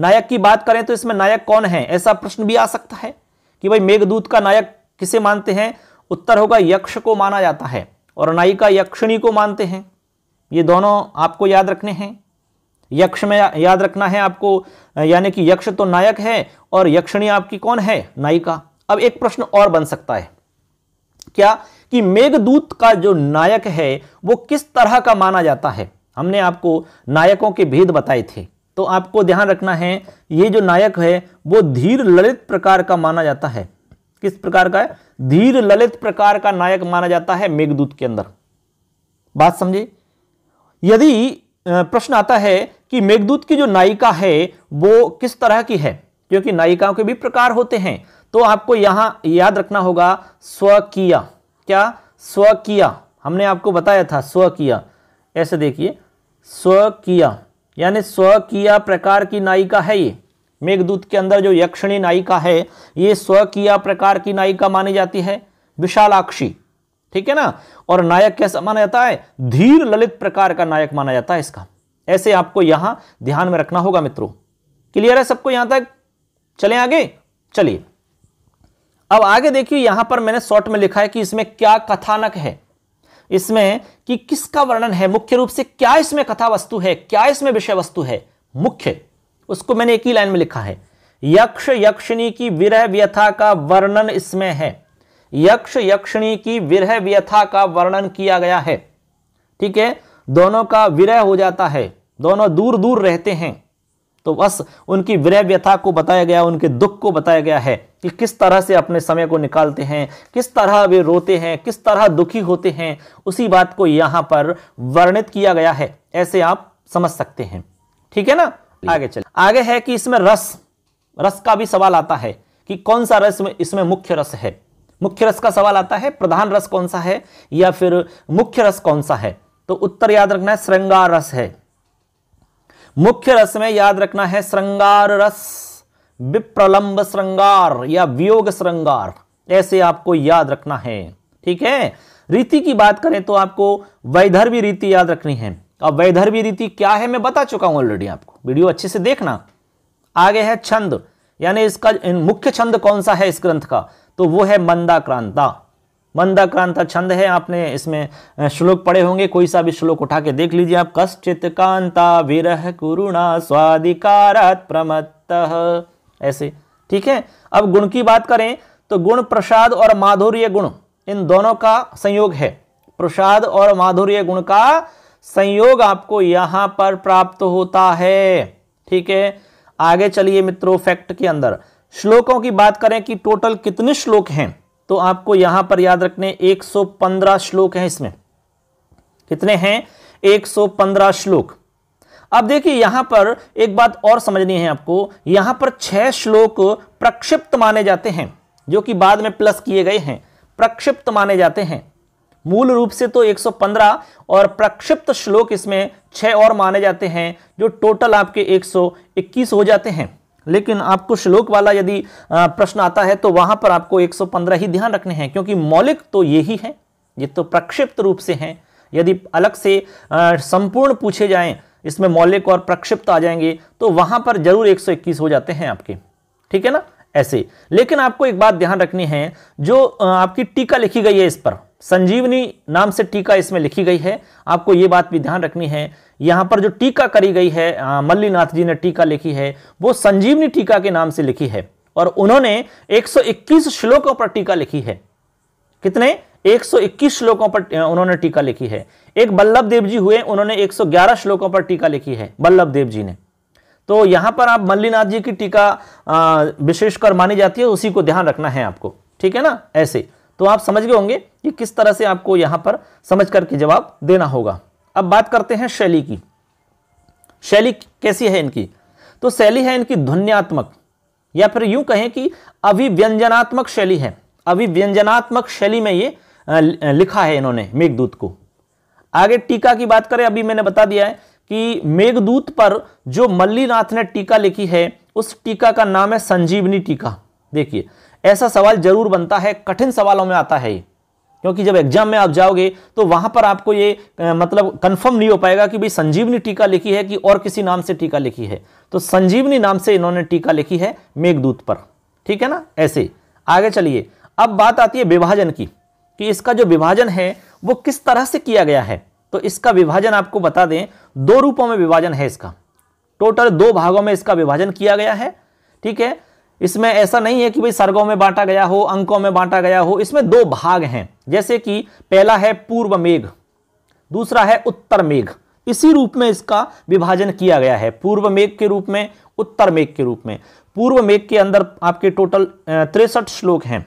नायक की बात करें तो इसमें नायक कौन है ऐसा प्रश्न भी आ सकता है कि भाई मेघदूत का नायक किसे मानते हैं उत्तर होगा यक्ष को माना जाता है और नायिका यक्षिणी को मानते हैं ये दोनों आपको याद रखने हैं यक्ष में याद रखना है आपको यानी कि यक्ष तो नायक है और यक्षिणी आपकी कौन है नायिका अब एक प्रश्न और बन सकता है क्या कि मेघदूत का जो नायक है वो किस तरह का माना जाता है हमने आपको नायकों के भेद बताए थे तो आपको ध्यान रखना है ये जो नायक है वो धीर ललित प्रकार का माना जाता है किस प्रकार का है धीर ललित प्रकार का नायक माना जाता है मेघदूत के अंदर बात समझे यदि प्रश्न आता है कि मेघदूत की जो नायिका है वो किस तरह की है क्योंकि नायिकाओं के भी प्रकार होते हैं तो आपको यहां याद रखना होगा स्वकीय क्या स्वकीय हमने आपको बताया था स्वकीय ऐसे देखिए स्वकीय यानी स्वकीय प्रकार की नायिका है ये मेघदूत के अंदर जो यक्षिणी नायिका है ये स्वकीय प्रकार की नायिका मानी जाती है विशालाक्षी ठीक है ना और नायक कैसा माना जाता है धीर ललित प्रकार का नायक माना जाता है इसका ऐसे आपको यहां ध्यान में रखना होगा मित्रों क्लियर है सबको यहां तक चले आगे चलिए अब आगे देखिए यहां पर मैंने शॉर्ट में लिखा है कि इसमें क्या कथानक है इसमें कि किसका वर्णन है मुख्य रूप से क्या इसमें कथा वस्तु है क्या इसमें विषय वस्तु है मुख्य उसको मैंने एक ही लाइन में लिखा है यक्ष यक्षिणी की विरह व्यथा का वर्णन इसमें है यक्ष यक्षिणी की विरह व्यथा का वर्णन किया गया है ठीक है दोनों का विरह हो जाता है दोनों दूर दूर रहते हैं तो बस उनकी विरय व्यथा को बताया गया उनके दुख को बताया गया है कि किस तरह से अपने समय को निकालते हैं किस तरह वे रोते हैं किस तरह दुखी होते हैं उसी बात को यहां पर वर्णित किया गया है ऐसे आप समझ सकते हैं ठीक है ना आगे चले आगे है कि इसमें रस रस का भी सवाल आता है कि कौन सा रस इसमें मुख्य रस है मुख्य रस का सवाल आता है प्रधान रस कौन सा है या फिर मुख्य रस कौन सा है तो उत्तर याद रखना है श्रृंगार रस है मुख्य रस में याद रखना है श्रृंगार रस विप्रलंब श्रृंगार या वियोग श्रृंगार ऐसे आपको याद रखना है ठीक है रीति की बात करें तो आपको वैधर्वी रीति याद रखनी है अब वैधर्वी रीति क्या है मैं बता चुका हूं ऑलरेडी आपको वीडियो अच्छे से देखना आगे है छंद यानी इसका मुख्य छंद कौन सा है इस ग्रंथ का तो वो है मंदाक्रांता मंदा मंदाकांत छंद है आपने इसमें श्लोक पढ़े होंगे कोई सा भी श्लोक उठा के देख लीजिए आप कश्चित कांता विरह कुरुणा स्वाधिकारात प्रमत्त ऐसे ठीक है अब गुण की बात करें तो गुण प्रसाद और माधुर्य गुण इन दोनों का संयोग है प्रसाद और माधुर्य गुण का संयोग आपको यहां पर प्राप्त होता है ठीक है आगे चलिए मित्रों फैक्ट के अंदर श्लोकों की बात करें कि टोटल कितने श्लोक हैं तो आपको यहां पर याद रखने 115 श्लोक हैं इसमें कितने हैं 115 श्लोक अब देखिए यहां पर एक बात और समझनी है आपको यहां पर छह श्लोक प्रक्षिप्त माने जाते हैं जो कि बाद में प्लस किए गए हैं प्रक्षिप्त माने जाते हैं मूल रूप से तो 115 और प्रक्षिप्त श्लोक इसमें छह और माने जाते हैं जो टोटल आपके 121 हो जाते हैं लेकिन आपको श्लोक वाला यदि प्रश्न आता है तो वहां पर आपको 115 ही ध्यान रखने हैं क्योंकि मौलिक तो यही है ये तो प्रक्षिप्त रूप से हैं यदि अलग से संपूर्ण पूछे जाएं इसमें मौलिक और प्रक्षिप्त आ जाएंगे तो वहां पर जरूर 121 हो जाते हैं आपके ठीक है ना ऐसे लेकिन आपको एक बात ध्यान रखनी है जो आपकी टीका लिखी गई है इस पर संजीवनी नाम से टीका इसमें लिखी गई है आपको ये बात भी ध्यान रखनी है यहाँ पर जो टीका करी गई है मल्लीनाथ जी ने टीका लिखी है वो संजीवनी टीका के नाम से लिखी है और उन्होंने 121 श्लोकों पर टीका लिखी है कितने 121 श्लोकों पर उन्होंने टीका लिखी है एक बल्लभ देव जी हुए उन्होंने 111 श्लोकों पर टीका लिखी है बल्लभ देव जी ने तो यहां पर आप मल्लीनाथ जी की टीका विशेषकर मानी जाती है उसी को ध्यान रखना है आपको ठीक है ना ऐसे तो आप समझ गए होंगे कि किस तरह से आपको यहां पर समझ करके जवाब देना होगा अब बात करते हैं शैली की शैली कैसी है इनकी तो शैली है इनकी ध्वन्यात्मक या फिर यूं कहें कि अभिव्यंजनात्मक शैली है अभिव्यंजनात्मक शैली में ये लिखा है इन्होंने मेघदूत को आगे टीका की बात करें अभी मैंने बता दिया है कि मेघदूत पर जो मल्लीनाथ ने टीका लिखी है उस टीका का नाम है संजीवनी टीका देखिए ऐसा सवाल जरूर बनता है कठिन सवालों में आता है क्योंकि जब एग्जाम में आप जाओगे तो वहां पर आपको ये मतलब कंफर्म नहीं हो पाएगा कि भाई संजीवनी टीका लिखी है कि और किसी नाम से टीका लिखी है तो संजीवनी नाम से इन्होंने टीका लिखी है मेघदूत पर ठीक है ना ऐसे आगे चलिए अब बात आती है विभाजन की कि इसका जो विभाजन है वो किस तरह से किया गया है तो इसका विभाजन आपको बता दें दो रूपों में विभाजन है इसका टोटल दो भागों में इसका विभाजन किया गया है ठीक है इसमें ऐसा नहीं है कि भाई सर्गों में बांटा गया हो अंकों में बांटा गया हो इसमें दो भाग हैं जैसे कि पहला है पूर्व मेघ दूसरा है उत्तर मेघ इसी रूप में इसका विभाजन किया गया है पूर्व मेघ के रूप में उत्तर मेघ के रूप में पूर्व मेघ के अंदर आपके टोटल तिरसठ श्लोक हैं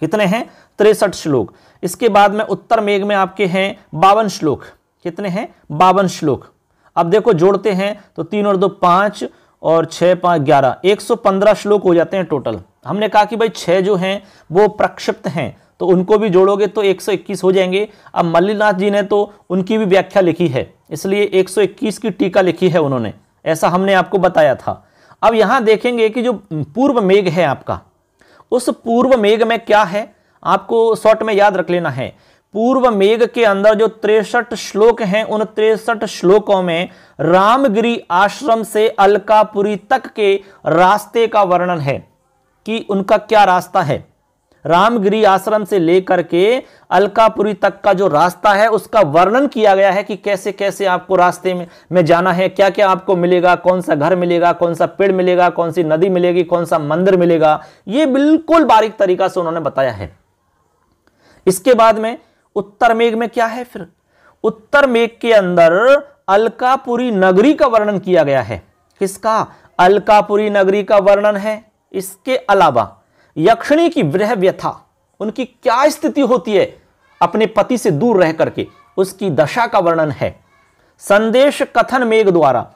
कितने हैं तिरसठ श्लोक इसके बाद में उत्तर मेघ में आपके हैं बावन श्लोक कितने हैं बावन श्लोक अब देखो जोड़ते हैं तो तीन और दो पाँच और छः पाँच ग्यारह एक सौ पंद्रह श्लोक हो जाते हैं टोटल हमने कहा कि भाई छः जो हैं वो प्रक्षिप्त हैं तो उनको भी जोड़ोगे तो 121 हो जाएंगे अब मल्लीनाथ जी ने तो उनकी भी व्याख्या लिखी है इसलिए 121 की टीका लिखी है उन्होंने ऐसा हमने आपको बताया था अब यहाँ देखेंगे कि जो पूर्व मेघ है आपका उस पूर्व मेघ में क्या है आपको शॉर्ट में याद रख लेना है पूर्व मेघ के अंदर जो तिरसठ श्लोक हैं उन तिरसठ श्लोकों में रामगिरी आश्रम से अलकापुरी तक के रास्ते का वर्णन है कि उनका क्या रास्ता है रामगिरी आश्रम से लेकर के अलकापुरी तक का जो रास्ता है उसका वर्णन किया गया है कि कैसे कैसे आपको रास्ते में में जाना है क्या क्या आपको मिलेगा कौन सा घर मिलेगा कौन सा पेड़ मिलेगा कौन सी नदी मिलेगी कौन सा मंदिर मिलेगा ये बिल्कुल बारीक तरीका से उन्होंने बताया है इसके बाद में उत्तर मेघ में क्या है फिर उत्तर मेघ के अंदर अलकापुरी नगरी का वर्णन किया गया है किसका अलकापुरी नगरी का वर्णन है इसके अलावा यक्षिणी की वृह व्यथा उनकी क्या स्थिति होती है अपने पति से दूर रह करके उसकी दशा का वर्णन है संदेश कथन मेघ द्वारा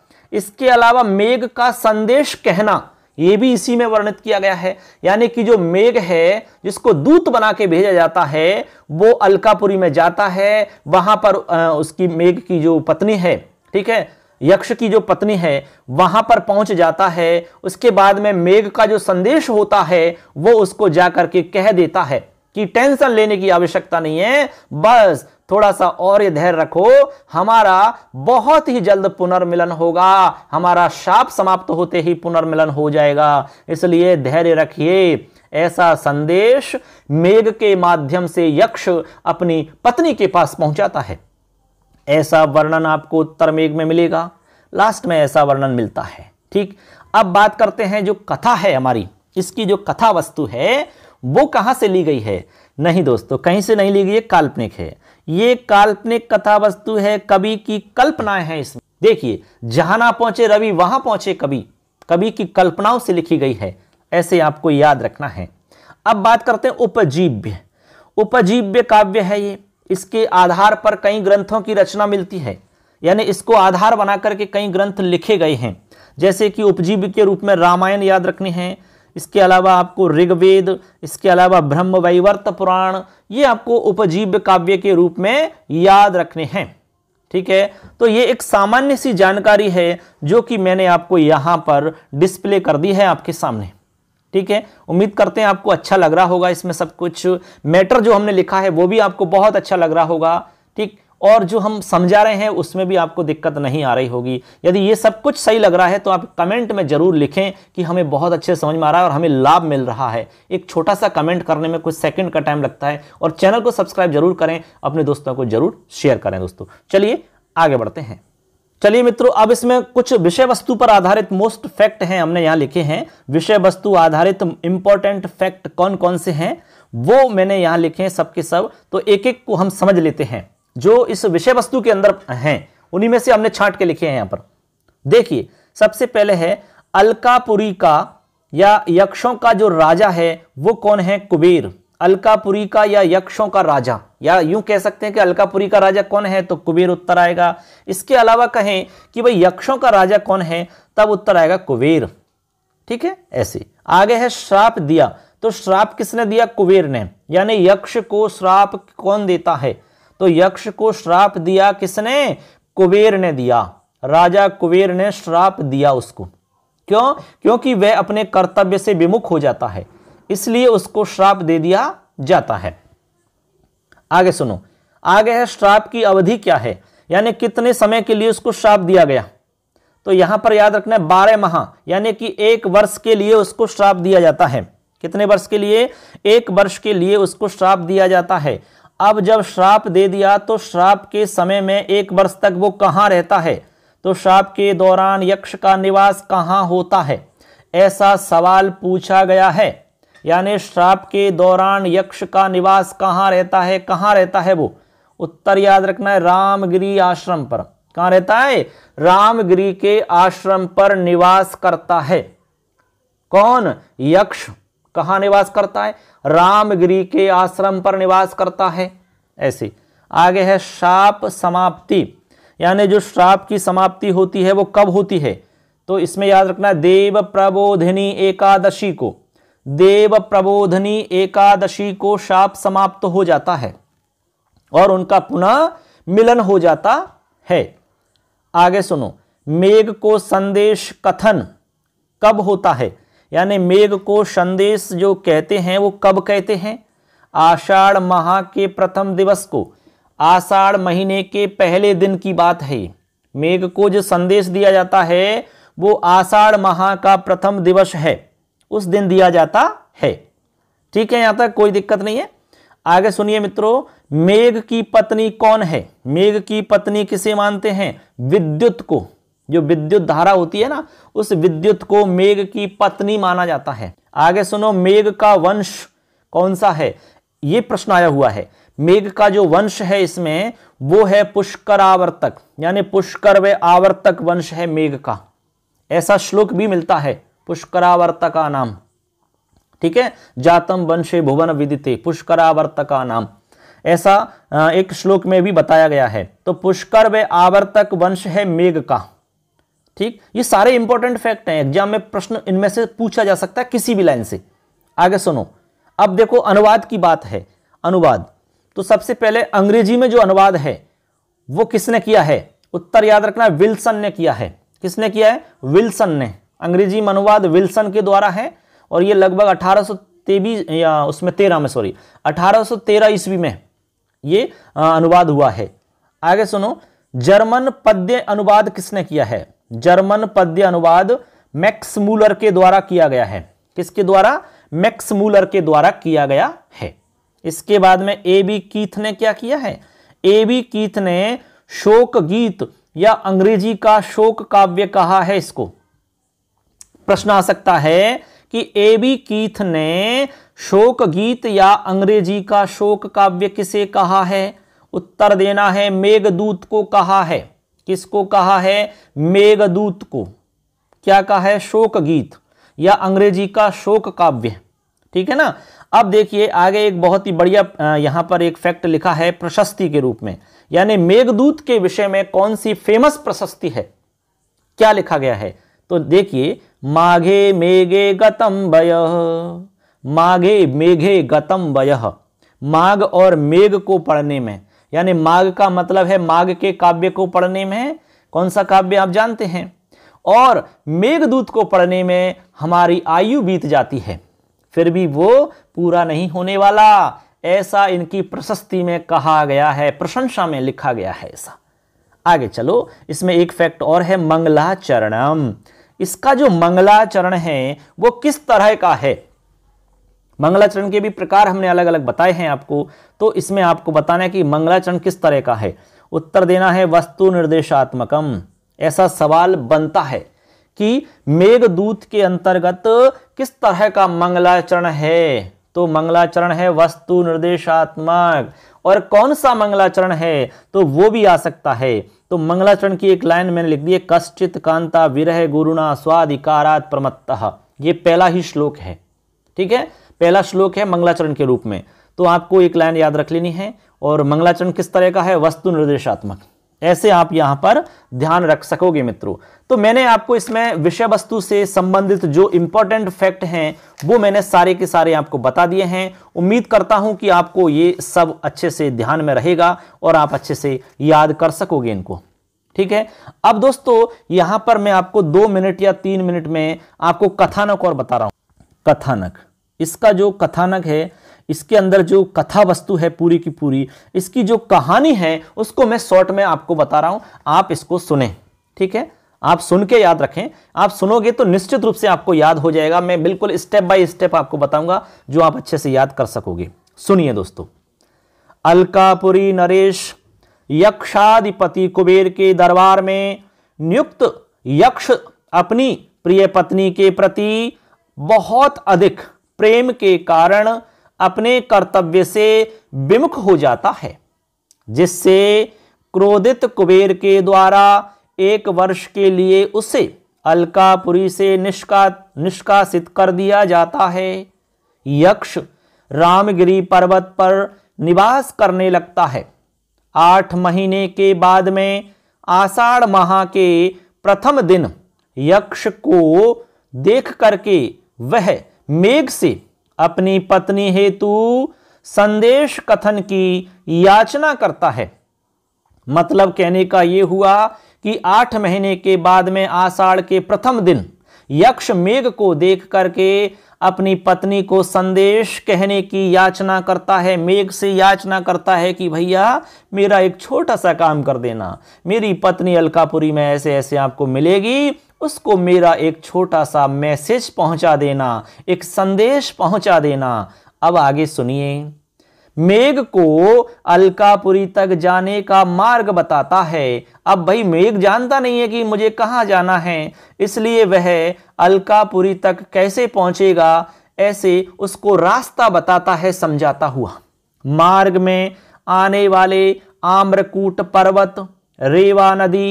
इसके अलावा मेघ का संदेश कहना ये भी इसी में वर्णित किया गया है यानी कि जो मेघ है जिसको दूत बना के भेजा जाता है वो अलकापुरी में जाता है वहां पर उसकी मेघ की जो पत्नी है ठीक है यक्ष की जो पत्नी है वहां पर पहुंच जाता है उसके बाद में मेघ का जो संदेश होता है वो उसको जाकर के कह देता है कि टेंशन लेने की आवश्यकता नहीं है बस थोड़ा सा और धैर्य रखो हमारा बहुत ही जल्द पुनर्मिलन होगा हमारा शाप समाप्त होते ही पुनर्मिलन हो जाएगा इसलिए धैर्य रखिए ऐसा संदेश मेघ के माध्यम से यक्ष अपनी पत्नी के पास पहुंचाता है ऐसा वर्णन आपको उत्तर मेघ में मिलेगा लास्ट में ऐसा वर्णन मिलता है ठीक अब बात करते हैं जो कथा है हमारी इसकी जो कथा वस्तु है वो कहाँ से ली गई है नहीं दोस्तों तो कहीं से नहीं ली गई है काल्पनिक है ये काल्पनिक कथा वस्तु है कवि की कल्पनाएं हैं इसमें देखिए जहां ना पहुंचे रवि वहां पहुंचे कवि कवि की कल्पनाओं से लिखी गई है ऐसे आपको याद रखना है अब बात करते हैं उपजीव्य उपजीव्य काव्य है ये इसके आधार पर कई ग्रंथों की रचना मिलती है यानी इसको आधार बना करके कई ग्रंथ लिखे गए हैं जैसे कि उपजीव्य के रूप में रामायण याद रखनी है इसके अलावा आपको ऋग्वेद इसके अलावा ब्रह्म वैवर्त पुराण ये आपको उपजीव्य काव्य के रूप में याद रखने हैं ठीक है तो ये एक सामान्य सी जानकारी है जो कि मैंने आपको यहाँ पर डिस्प्ले कर दी है आपके सामने ठीक है उम्मीद करते हैं आपको अच्छा लग रहा होगा इसमें सब कुछ मैटर जो हमने लिखा है वो भी आपको बहुत अच्छा लग रहा होगा ठीक और जो हम समझा रहे हैं उसमें भी आपको दिक्कत नहीं आ रही होगी यदि ये सब कुछ सही लग रहा है तो आप कमेंट में ज़रूर लिखें कि हमें बहुत अच्छे समझ में आ रहा है और हमें लाभ मिल रहा है एक छोटा सा कमेंट करने में कुछ सेकंड का टाइम लगता है और चैनल को सब्सक्राइब जरूर करें अपने दोस्तों को जरूर शेयर करें दोस्तों चलिए आगे बढ़ते हैं चलिए मित्रों अब इसमें कुछ विषय वस्तु पर आधारित मोस्ट फैक्ट हैं हमने यहाँ लिखे हैं विषय वस्तु आधारित इंपॉर्टेंट फैक्ट कौन कौन से हैं वो मैंने यहाँ लिखे हैं सबके सब तो एक एक को हम समझ लेते हैं जो इस विषय वस्तु के अंदर हैं उन्हीं में से हमने छांट के लिखे हैं यहां पर देखिए सबसे पहले है अलकापुरी का या यक्षों का जो राजा है वो कौन है कुबेर अलकापुरी का या यक्षों का राजा या यूं कह सकते हैं कि अलकापुरी का राजा कौन है तो कुबेर उत्तर आएगा इसके अलावा कहें कि भाई यक्षों का राजा कौन है तब उत्तर आएगा कुबेर ठीक है ऐसे आगे है श्राप दिया तो श्राप किसने दिया कुबेर ने यानी यक्ष को श्राप कौन देता है तो यक्ष को श्राप दिया किसने कुबेर ने दिया राजा कुबेर ने श्राप दिया उसको क्यों क्योंकि वह अपने कर्तव्य से विमुख हो जाता है इसलिए उसको श्राप दे दिया जाता है आगे सुनो आगे है श्राप की अवधि क्या है यानी कितने समय के लिए उसको श्राप दिया गया तो यहां पर याद रखना है बारह माह यानी कि एक वर्ष के लिए उसको श्राप दिया जाता है कितने वर्ष के लिए एक वर्ष के लिए उसको श्राप दिया जाता है अब जब श्राप दे दिया तो श्राप के समय में एक वर्ष तक वो कहाँ रहता है तो श्राप के दौरान यक्ष का निवास कहाँ होता है ऐसा सवाल पूछा गया है यानी श्राप के दौरान यक्ष का निवास कहाँ रहता है कहाँ रहता है वो उत्तर याद रखना है रामगिरी आश्रम पर कहाँ रहता है रामगिरी के आश्रम पर निवास करता है कौन यक्ष कहाँ निवास करता है रामगिरी के आश्रम पर निवास करता है ऐसे आगे है श्राप समाप्ति यानी जो श्राप की समाप्ति होती है वो कब होती है तो इसमें याद रखना देव प्रबोधिनी एकादशी को देव प्रबोधिनी एकादशी को शाप समाप्त हो जाता है और उनका पुनः मिलन हो जाता है आगे सुनो मेघ को संदेश कथन कब होता है यानी मेघ को संदेश जो कहते हैं वो कब कहते हैं आषाढ़ माह के प्रथम दिवस को आषाढ़ महीने के पहले दिन की बात है मेघ को जो संदेश दिया जाता है वो आषाढ़ माह का प्रथम दिवस है उस दिन दिया जाता है ठीक है यहां तक कोई दिक्कत नहीं है आगे सुनिए मित्रों मेघ की पत्नी कौन है मेघ की पत्नी किसे मानते हैं विद्युत को जो विद्युत धारा होती है ना उस विद्युत को मेघ की पत्नी माना जाता है आगे सुनो मेघ का वंश कौन सा है ये प्रश्न आया हुआ है मेघ का जो वंश है इसमें वो है पुष्कर आवर्तक यानी पुष्कर व आवर्तक वंश है मेघ का ऐसा श्लोक भी मिलता है पुष्करावर्त का नाम ठीक है जातम वंशे भुवन विदिते पुष्करावर्त का नाम ऐसा एक श्लोक में भी बताया गया है तो पुष्कर व आवर्तक वंश है मेघ का ठीक ये सारे इंपॉर्टेंट फैक्ट हैं एग्जाम में प्रश्न इनमें से पूछा जा सकता है किसी भी लाइन से आगे सुनो अब देखो अनुवाद की बात है अनुवाद तो सबसे पहले अंग्रेजी में जो अनुवाद है वो किसने किया है उत्तर याद रखना विल्सन ने किया है किसने किया है विल्सन ने अंग्रेजी में अनुवाद विल्सन के द्वारा है और ये लगभग अठारह या उसमें तेरह में सॉरी अठारह ईस्वी में ये अनुवाद हुआ है आगे सुनो जर्मन पद्य अनुवाद किसने किया है जर्मन पद्य अनुवाद मैक्स मूलर के द्वारा किया गया है किसके द्वारा मैक्स मूलर के द्वारा किया गया है इसके बाद में ए बी कीथ ने क्या किया है ए बी कीथ ने शोक गीत या अंग्रेजी का शोक काव्य कहा है इसको प्रश्न आ सकता है कि ए बी कीथ ने शोक गीत या अंग्रेजी का शोक काव्य किसे कहा है उत्तर देना है मेघदूत को कहा है किसको कहा है मेघदूत को क्या कहा है शोक गीत या अंग्रेजी का शोक काव्य ठीक है ना अब देखिए आगे एक बहुत ही बढ़िया यहां पर एक फैक्ट लिखा है प्रशस्ति के रूप में यानी मेघदूत के विषय में कौन सी फेमस प्रशस्ति है क्या लिखा गया है तो देखिए माघे मेघे गतम वय माघे मेघे गतम वय माघ और मेघ को पढ़ने में यानी माघ का मतलब है माघ के काव्य को पढ़ने में कौन सा काव्य आप जानते हैं और मेघदूत को पढ़ने में हमारी आयु बीत जाती है फिर भी वो पूरा नहीं होने वाला ऐसा इनकी प्रशस्ति में कहा गया है प्रशंसा में लिखा गया है ऐसा आगे चलो इसमें एक फैक्ट और है मंगलाचरणम इसका जो मंगलाचरण है वो किस तरह का है मंगलाचरण के भी प्रकार हमने अलग अलग बताए हैं आपको तो इसमें आपको बताना है कि मंगलाचरण किस तरह का है उत्तर देना है वस्तु निर्देशात्मकम ऐसा सवाल बनता है कि मेघदूत के अंतर्गत किस तरह का मंगलाचरण है तो मंगलाचरण है वस्तु निर्देशात्मक और कौन सा मंगलाचरण है तो वो भी आ सकता है तो मंगलाचरण की एक लाइन मैंने लिख दी है कश्चित कांता विरह गुरुणा स्वाधिकारात प्रमत्त ये पहला ही श्लोक है ठीक है पहला श्लोक है मंगलाचरण के रूप में तो आपको एक लाइन याद रख लेनी है और मंगलाचरण किस तरह का है वस्तु निर्देशात्मक ऐसे आप यहां पर ध्यान रख सकोगे मित्रों तो मैंने आपको इसमें विषय वस्तु से संबंधित जो इंपॉर्टेंट फैक्ट हैं वो मैंने सारे के सारे आपको बता दिए हैं उम्मीद करता हूं कि आपको ये सब अच्छे से ध्यान में रहेगा और आप अच्छे से याद कर सकोगे इनको ठीक है अब दोस्तों यहां पर मैं आपको दो मिनट या तीन मिनट में आपको कथानक और बता रहा हूं कथानक इसका जो कथानक है इसके अंदर जो कथा वस्तु है पूरी की पूरी इसकी जो कहानी है उसको मैं शॉर्ट में आपको बता रहा हूं आप इसको सुने ठीक है आप सुन के याद रखें आप सुनोगे तो निश्चित रूप से आपको याद हो जाएगा मैं बिल्कुल स्टेप बाय स्टेप आपको बताऊंगा जो आप अच्छे से याद कर सकोगे सुनिए दोस्तों अलकापुरी नरेश यक्षाधिपति कुबेर के दरबार में नियुक्त यक्ष अपनी प्रिय पत्नी के प्रति बहुत अधिक प्रेम के कारण अपने कर्तव्य से विमुख हो जाता है जिससे क्रोधित कुबेर के द्वारा एक वर्ष के लिए उसे अलकापुरी से निष्का निष्कासित कर दिया जाता है यक्ष रामगिरी पर्वत पर निवास करने लगता है आठ महीने के बाद में आषाढ़ माह के प्रथम दिन यक्ष को देख करके वह मेघ से अपनी पत्नी हेतु संदेश कथन की याचना करता है मतलब कहने का यह हुआ कि आठ महीने के बाद में आषाढ़ के प्रथम दिन यक्ष मेघ को देख करके अपनी पत्नी को संदेश कहने की याचना करता है मेघ से याचना करता है कि भैया मेरा एक छोटा सा काम कर देना मेरी पत्नी अलकापुरी में ऐसे ऐसे आपको मिलेगी उसको मेरा एक छोटा सा मैसेज पहुंचा देना एक संदेश पहुंचा देना अब आगे सुनिए मेघ को अलकापुरी तक जाने का मार्ग बताता है अब भाई मेघ जानता नहीं है कि मुझे कहाँ जाना है इसलिए वह अलकापुरी तक कैसे पहुंचेगा ऐसे उसको रास्ता बताता है समझाता हुआ मार्ग में आने वाले आम्रकूट पर्वत रेवा नदी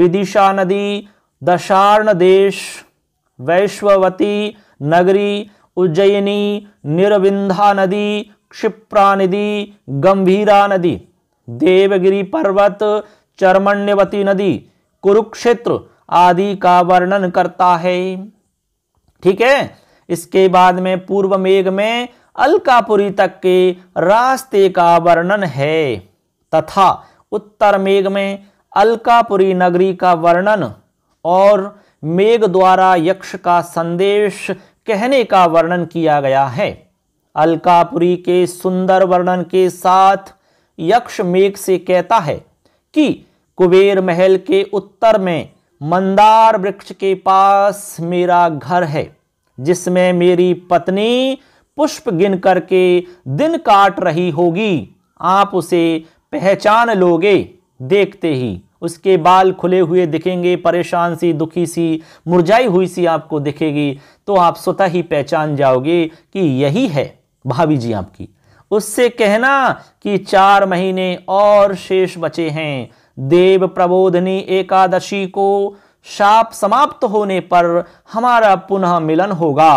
विदिशा नदी दशार्ण देश वैश्ववती नगरी उज्जयिनी निरविंधा नदी क्षिप्रा नदी गंभीरा नदी देवगिरी पर्वत चरमण्यवती नदी कुरुक्षेत्र आदि का वर्णन करता है ठीक है इसके बाद में पूर्व मेघ में अलकापुरी तक के रास्ते का वर्णन है तथा उत्तर मेघ में अलकापुरी नगरी का वर्णन और मेघ द्वारा यक्ष का संदेश कहने का वर्णन किया गया है अलकापुरी के सुंदर वर्णन के साथ यक्ष मेघ से कहता है कि कुबेर महल के उत्तर में मंदार वृक्ष के पास मेरा घर है जिसमें मेरी पत्नी पुष्प गिन करके दिन काट रही होगी आप उसे पहचान लोगे देखते ही उसके बाल खुले हुए दिखेंगे परेशान सी दुखी सी मुरझाई हुई सी आपको दिखेगी तो आप स्वतः ही पहचान जाओगे कि यही है भाभी जी आपकी उससे कहना कि चार महीने और शेष बचे हैं देव प्रबोधनी एकादशी को शाप समाप्त होने पर हमारा पुनः मिलन होगा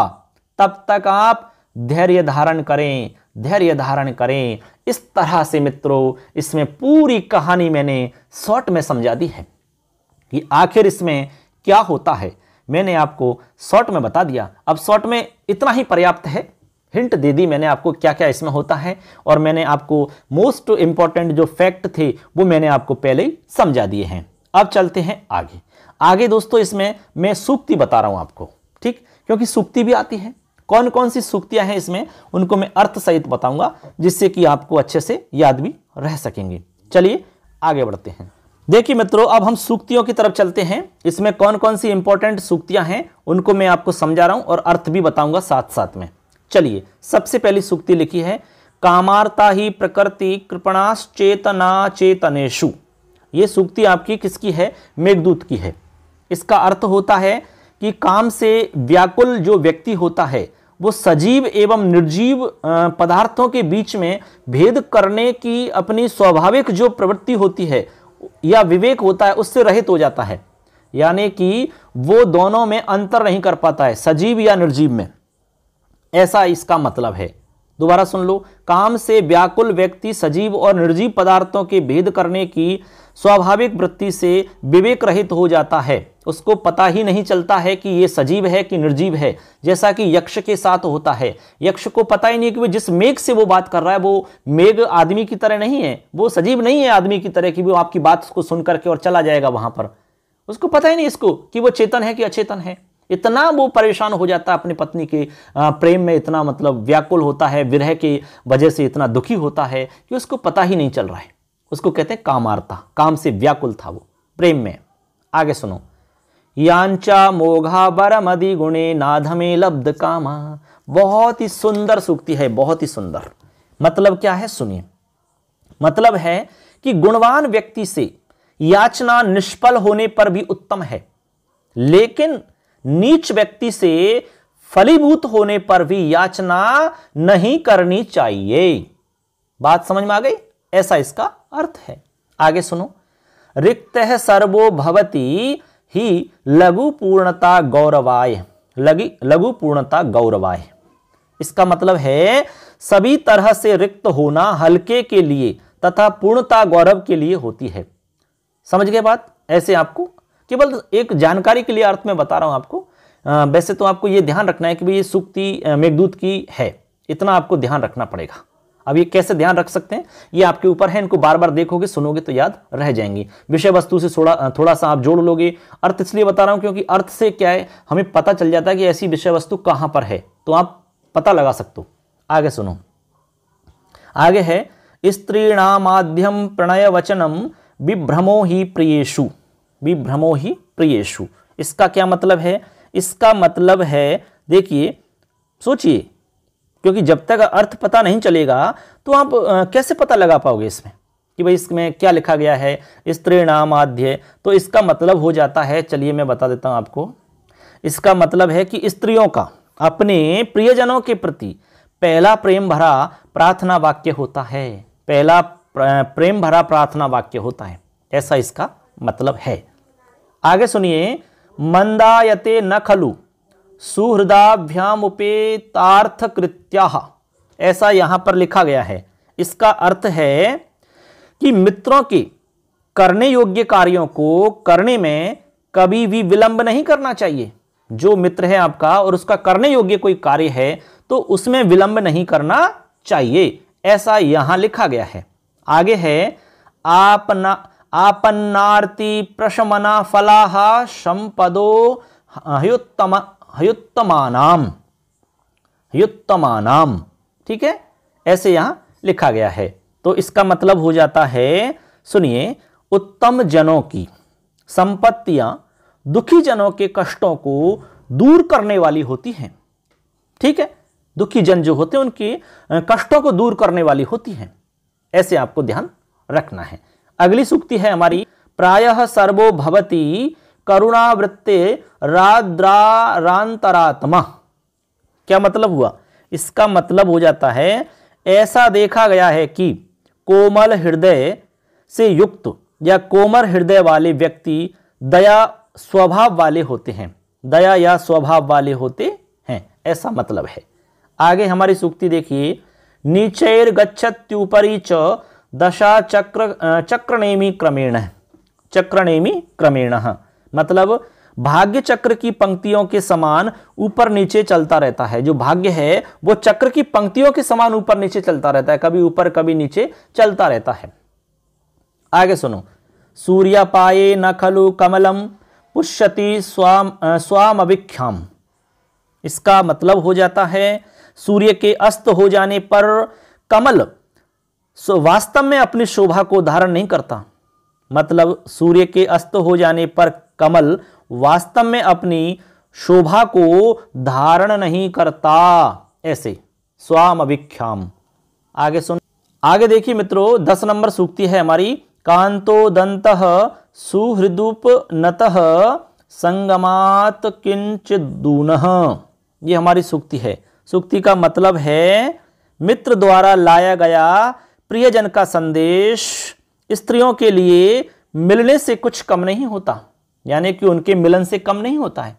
तब तक आप धैर्य धारण करें धैर्य धारण करें इस तरह से मित्रों इसमें पूरी कहानी मैंने शॉर्ट में समझा दी है कि आखिर इसमें क्या होता है मैंने आपको शॉर्ट में बता दिया अब शॉर्ट में इतना ही पर्याप्त है हिंट दे दी मैंने आपको क्या क्या इसमें होता है और मैंने आपको मोस्ट इंपॉर्टेंट जो फैक्ट थे वो मैंने आपको पहले ही समझा दिए हैं अब चलते हैं आगे आगे दोस्तों इसमें मैं सुप्ति बता रहा हूं आपको ठीक क्योंकि सुप्ति भी आती है कौन कौन सी सूक्तियां हैं इसमें उनको मैं अर्थ सहित बताऊंगा जिससे कि आपको अच्छे से याद भी रह सकेंगे चलिए आगे बढ़ते हैं देखिए मित्रों अब हम सूक्तियों की तरफ चलते हैं इसमें कौन कौन सी इंपॉर्टेंट सूक्तियां हैं उनको मैं आपको समझा रहा हूं और अर्थ भी बताऊंगा साथ साथ में चलिए सबसे पहली सूक्ति लिखी है कामार्ता ही प्रकृति कृपणाश्चेतना चेतनेशु ये सूक्ति आपकी किसकी है मेघदूत की है इसका अर्थ होता है कि काम से व्याकुल जो व्यक्ति होता है वो सजीव एवं निर्जीव पदार्थों के बीच में भेद करने की अपनी स्वाभाविक जो प्रवृत्ति होती है या विवेक होता है उससे रहित हो जाता है यानी कि वो दोनों में अंतर नहीं कर पाता है सजीव या निर्जीव में ऐसा इसका मतलब है दोबारा सुन लो काम से व्याकुल व्यक्ति सजीव और निर्जीव पदार्थों के भेद करने की स्वाभाविक वृत्ति से विवेक रहित हो जाता है उसको पता ही नहीं चलता है कि ये सजीव है कि निर्जीव है जैसा कि यक्ष के साथ होता है यक्ष को पता ही नहीं कि वो जिस मेघ से वो बात कर रहा है वो मेघ आदमी की तरह नहीं है वो सजीव नहीं है आदमी की तरह कि वो आपकी बात को सुन करके और चला जाएगा वहाँ पर उसको पता ही नहीं इसको कि वो चेतन है कि अचेतन है इतना वो परेशान हो जाता है अपनी पत्नी के प्रेम में इतना मतलब व्याकुल होता है विरह की वजह से इतना दुखी होता है कि उसको पता ही नहीं चल रहा है उसको कहते हैं कामारता काम से व्याकुल था वो प्रेम में आगे सुनो यांचा मोघा बरमदि गुणे नाधमे लब्ध कामा बहुत ही सुंदर सूक्ति है बहुत ही सुंदर मतलब क्या है सुनिए मतलब है कि गुणवान व्यक्ति से याचना निष्फल होने पर भी उत्तम है लेकिन नीच व्यक्ति से फलीभूत होने पर भी याचना नहीं करनी चाहिए बात समझ में आ गई ऐसा इसका अर्थ है आगे सुनो रिक्त है सर्वो भवती ही लघु पूर्णता गौरवाय लगी लघु पूर्णता गौरवाय इसका मतलब है सभी तरह से रिक्त होना हल्के के लिए तथा पूर्णता गौरव के लिए होती है समझ गए बात ऐसे आपको केवल एक जानकारी के लिए अर्थ में बता रहा हूं आपको वैसे तो आपको यह ध्यान रखना है कि भाई ये सुक्ति मेघदूत की है इतना आपको ध्यान रखना पड़ेगा अब ये कैसे ध्यान रख सकते हैं ये आपके ऊपर है इनको बार बार देखोगे सुनोगे तो याद रह जाएंगी विषय वस्तु से थोड़ा थोड़ा सा आप जोड़ लोगे अर्थ इसलिए बता रहा हूं क्योंकि अर्थ से क्या है हमें पता चल जाता है कि ऐसी विषय वस्तु कहां पर है तो आप पता लगा सकते हो आगे सुनो आगे है स्त्रीणामाध्यम प्रणय वचनम विभ्रमो ही प्रियेशु विभ्रमो ही प्रियेशु इसका क्या मतलब है इसका मतलब है देखिए सोचिए क्योंकि जब तक अर्थ पता नहीं चलेगा तो आप कैसे पता लगा पाओगे इसमें कि भाई इसमें क्या लिखा गया है स्त्री नाम आद्य तो इसका मतलब हो जाता है चलिए मैं बता देता हूँ आपको इसका मतलब है कि स्त्रियों का अपने प्रियजनों के प्रति पहला प्रेम भरा प्रार्थना वाक्य होता है पहला प्रेम भरा प्रार्थना वाक्य होता है ऐसा इसका मतलब है आगे सुनिए मंदायते न खलु सुहृदाभ्यामुपेतार्थकृत्या ऐसा यहां पर लिखा गया है इसका अर्थ है कि मित्रों के करने योग्य कार्यों को करने में कभी भी विलंब नहीं करना चाहिए जो मित्र है आपका और उसका करने योग्य कोई कार्य है तो उसमें विलंब नहीं करना चाहिए ऐसा यहां लिखा गया है आगे है आपना आपन्नार्ति प्रशमना फलाहा संपदो हयोत्तम हयुत्तमानाम हयुत्तमानाम ठीक है ऐसे यहां लिखा गया है तो इसका मतलब हो जाता है सुनिए उत्तम जनों की संपत्तियां दुखी जनों के कष्टों को दूर करने वाली होती हैं ठीक है दुखी जन जो होते हैं उनके कष्टों को दूर करने वाली होती हैं ऐसे आपको ध्यान रखना है अगली सूक्ति है हमारी प्रायः सर्वो भवती करुणावृत्ते राद्रारांतरात्मा क्या मतलब हुआ इसका मतलब हो जाता है ऐसा देखा गया है कि कोमल हृदय से युक्त या कोमल हृदय वाले व्यक्ति दया स्वभाव वाले होते हैं दया या स्वभाव वाले होते हैं ऐसा मतलब है आगे हमारी सूक्ति देखिए नीचेर गच्छत्युपरी च दशा चक्र चक्रनेमी क्रमेण चक्रनेमी क्रमेण हाँ। मतलब भाग्य चक्र की पंक्तियों के समान ऊपर नीचे चलता रहता है जो भाग्य है वो चक्र की पंक्तियों के समान ऊपर नीचे चलता रहता है कभी ऊपर कभी नीचे चलता रहता है आगे सुनो सूर्य पाए न खलु कमलम पुष्यति स्वाम स्वाम अभिख्याम इसका मतलब हो जाता है सूर्य के अस्त हो जाने पर कमल वास्तव में अपनी शोभा को धारण नहीं करता मतलब सूर्य के अस्त हो जाने पर कमल वास्तव में अपनी शोभा को धारण नहीं करता ऐसे स्वाम अभिख्याम आगे सुन आगे देखिए मित्रों दस नंबर सूक्ति है हमारी कांतो दंत सुहृदुप नत संगमात किंच दून ये हमारी सूक्ति है सूक्ति का मतलब है मित्र द्वारा लाया गया प्रियजन का संदेश स्त्रियों के लिए मिलने से कुछ कम नहीं होता यानी कि उनके मिलन से कम नहीं होता है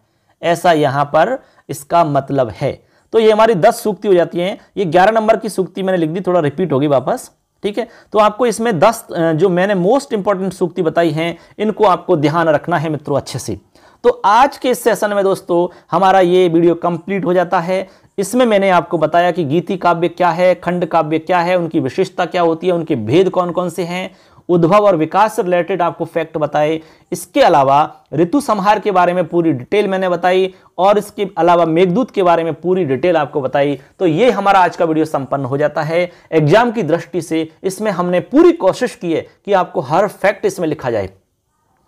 ऐसा यहां पर इसका मतलब है तो ये हमारी दस सूक्ति हो जाती हैं ये ग्यारह नंबर की सूक्ति मैंने लिख दी थोड़ा रिपीट होगी वापस ठीक है तो आपको इसमें दस जो मैंने मोस्ट इंपॉर्टेंट सूक्ति बताई हैं इनको आपको ध्यान रखना है मित्रों अच्छे से तो आज के इस सेशन में दोस्तों हमारा ये वीडियो कंप्लीट हो जाता है इसमें मैंने आपको बताया कि गीति काव्य क्या है खंड काव्य क्या है उनकी विशेषता क्या होती है उनके भेद कौन कौन से हैं उद्भव और विकास से रिलेटेड आपको फैक्ट बताए इसके अलावा ऋतु संहार के बारे में पूरी डिटेल मैंने बताई और इसके अलावा मेघदूत के बारे में पूरी डिटेल आपको बताई तो ये हमारा आज का वीडियो संपन्न हो जाता है एग्जाम की दृष्टि से इसमें हमने पूरी कोशिश की है कि आपको हर फैक्ट इसमें लिखा जाए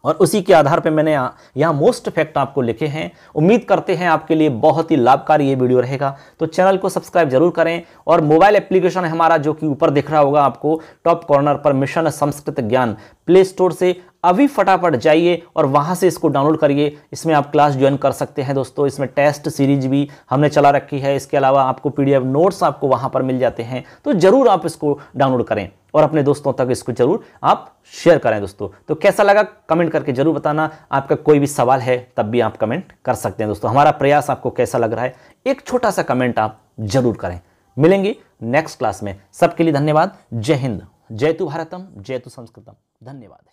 और उसी के आधार पर मैंने यहाँ मोस्ट फैक्ट आपको लिखे हैं उम्मीद करते हैं आपके लिए बहुत ही लाभकारी ये वीडियो रहेगा तो चैनल को सब्सक्राइब जरूर करें और मोबाइल एप्लीकेशन हमारा जो कि ऊपर दिख रहा होगा आपको टॉप कॉर्नर पर mission Sanskrit Gyan play store से अभी फटाफट जाइए और वहाँ से इसको डाउनलोड करिए इसमें आप क्लास ज्वाइन कर सकते हैं दोस्तों इसमें टेस्ट सीरीज भी हमने चला रखी है इसके अलावा आपको पीडीएफ नोट्स आपको वहाँ पर मिल जाते हैं तो ज़रूर आप इसको डाउनलोड करें और अपने दोस्तों तक इसको ज़रूर आप शेयर करें दोस्तों तो कैसा लगा कमेंट करके ज़रूर बताना आपका कोई भी सवाल है तब भी आप कमेंट कर सकते हैं दोस्तों हमारा प्रयास आपको कैसा लग रहा है एक छोटा सा कमेंट आप ज़रूर करें मिलेंगे नेक्स्ट क्लास में सबके लिए धन्यवाद जय हिंद जय तु भारतम जय तु संस्कृतम धन्यवाद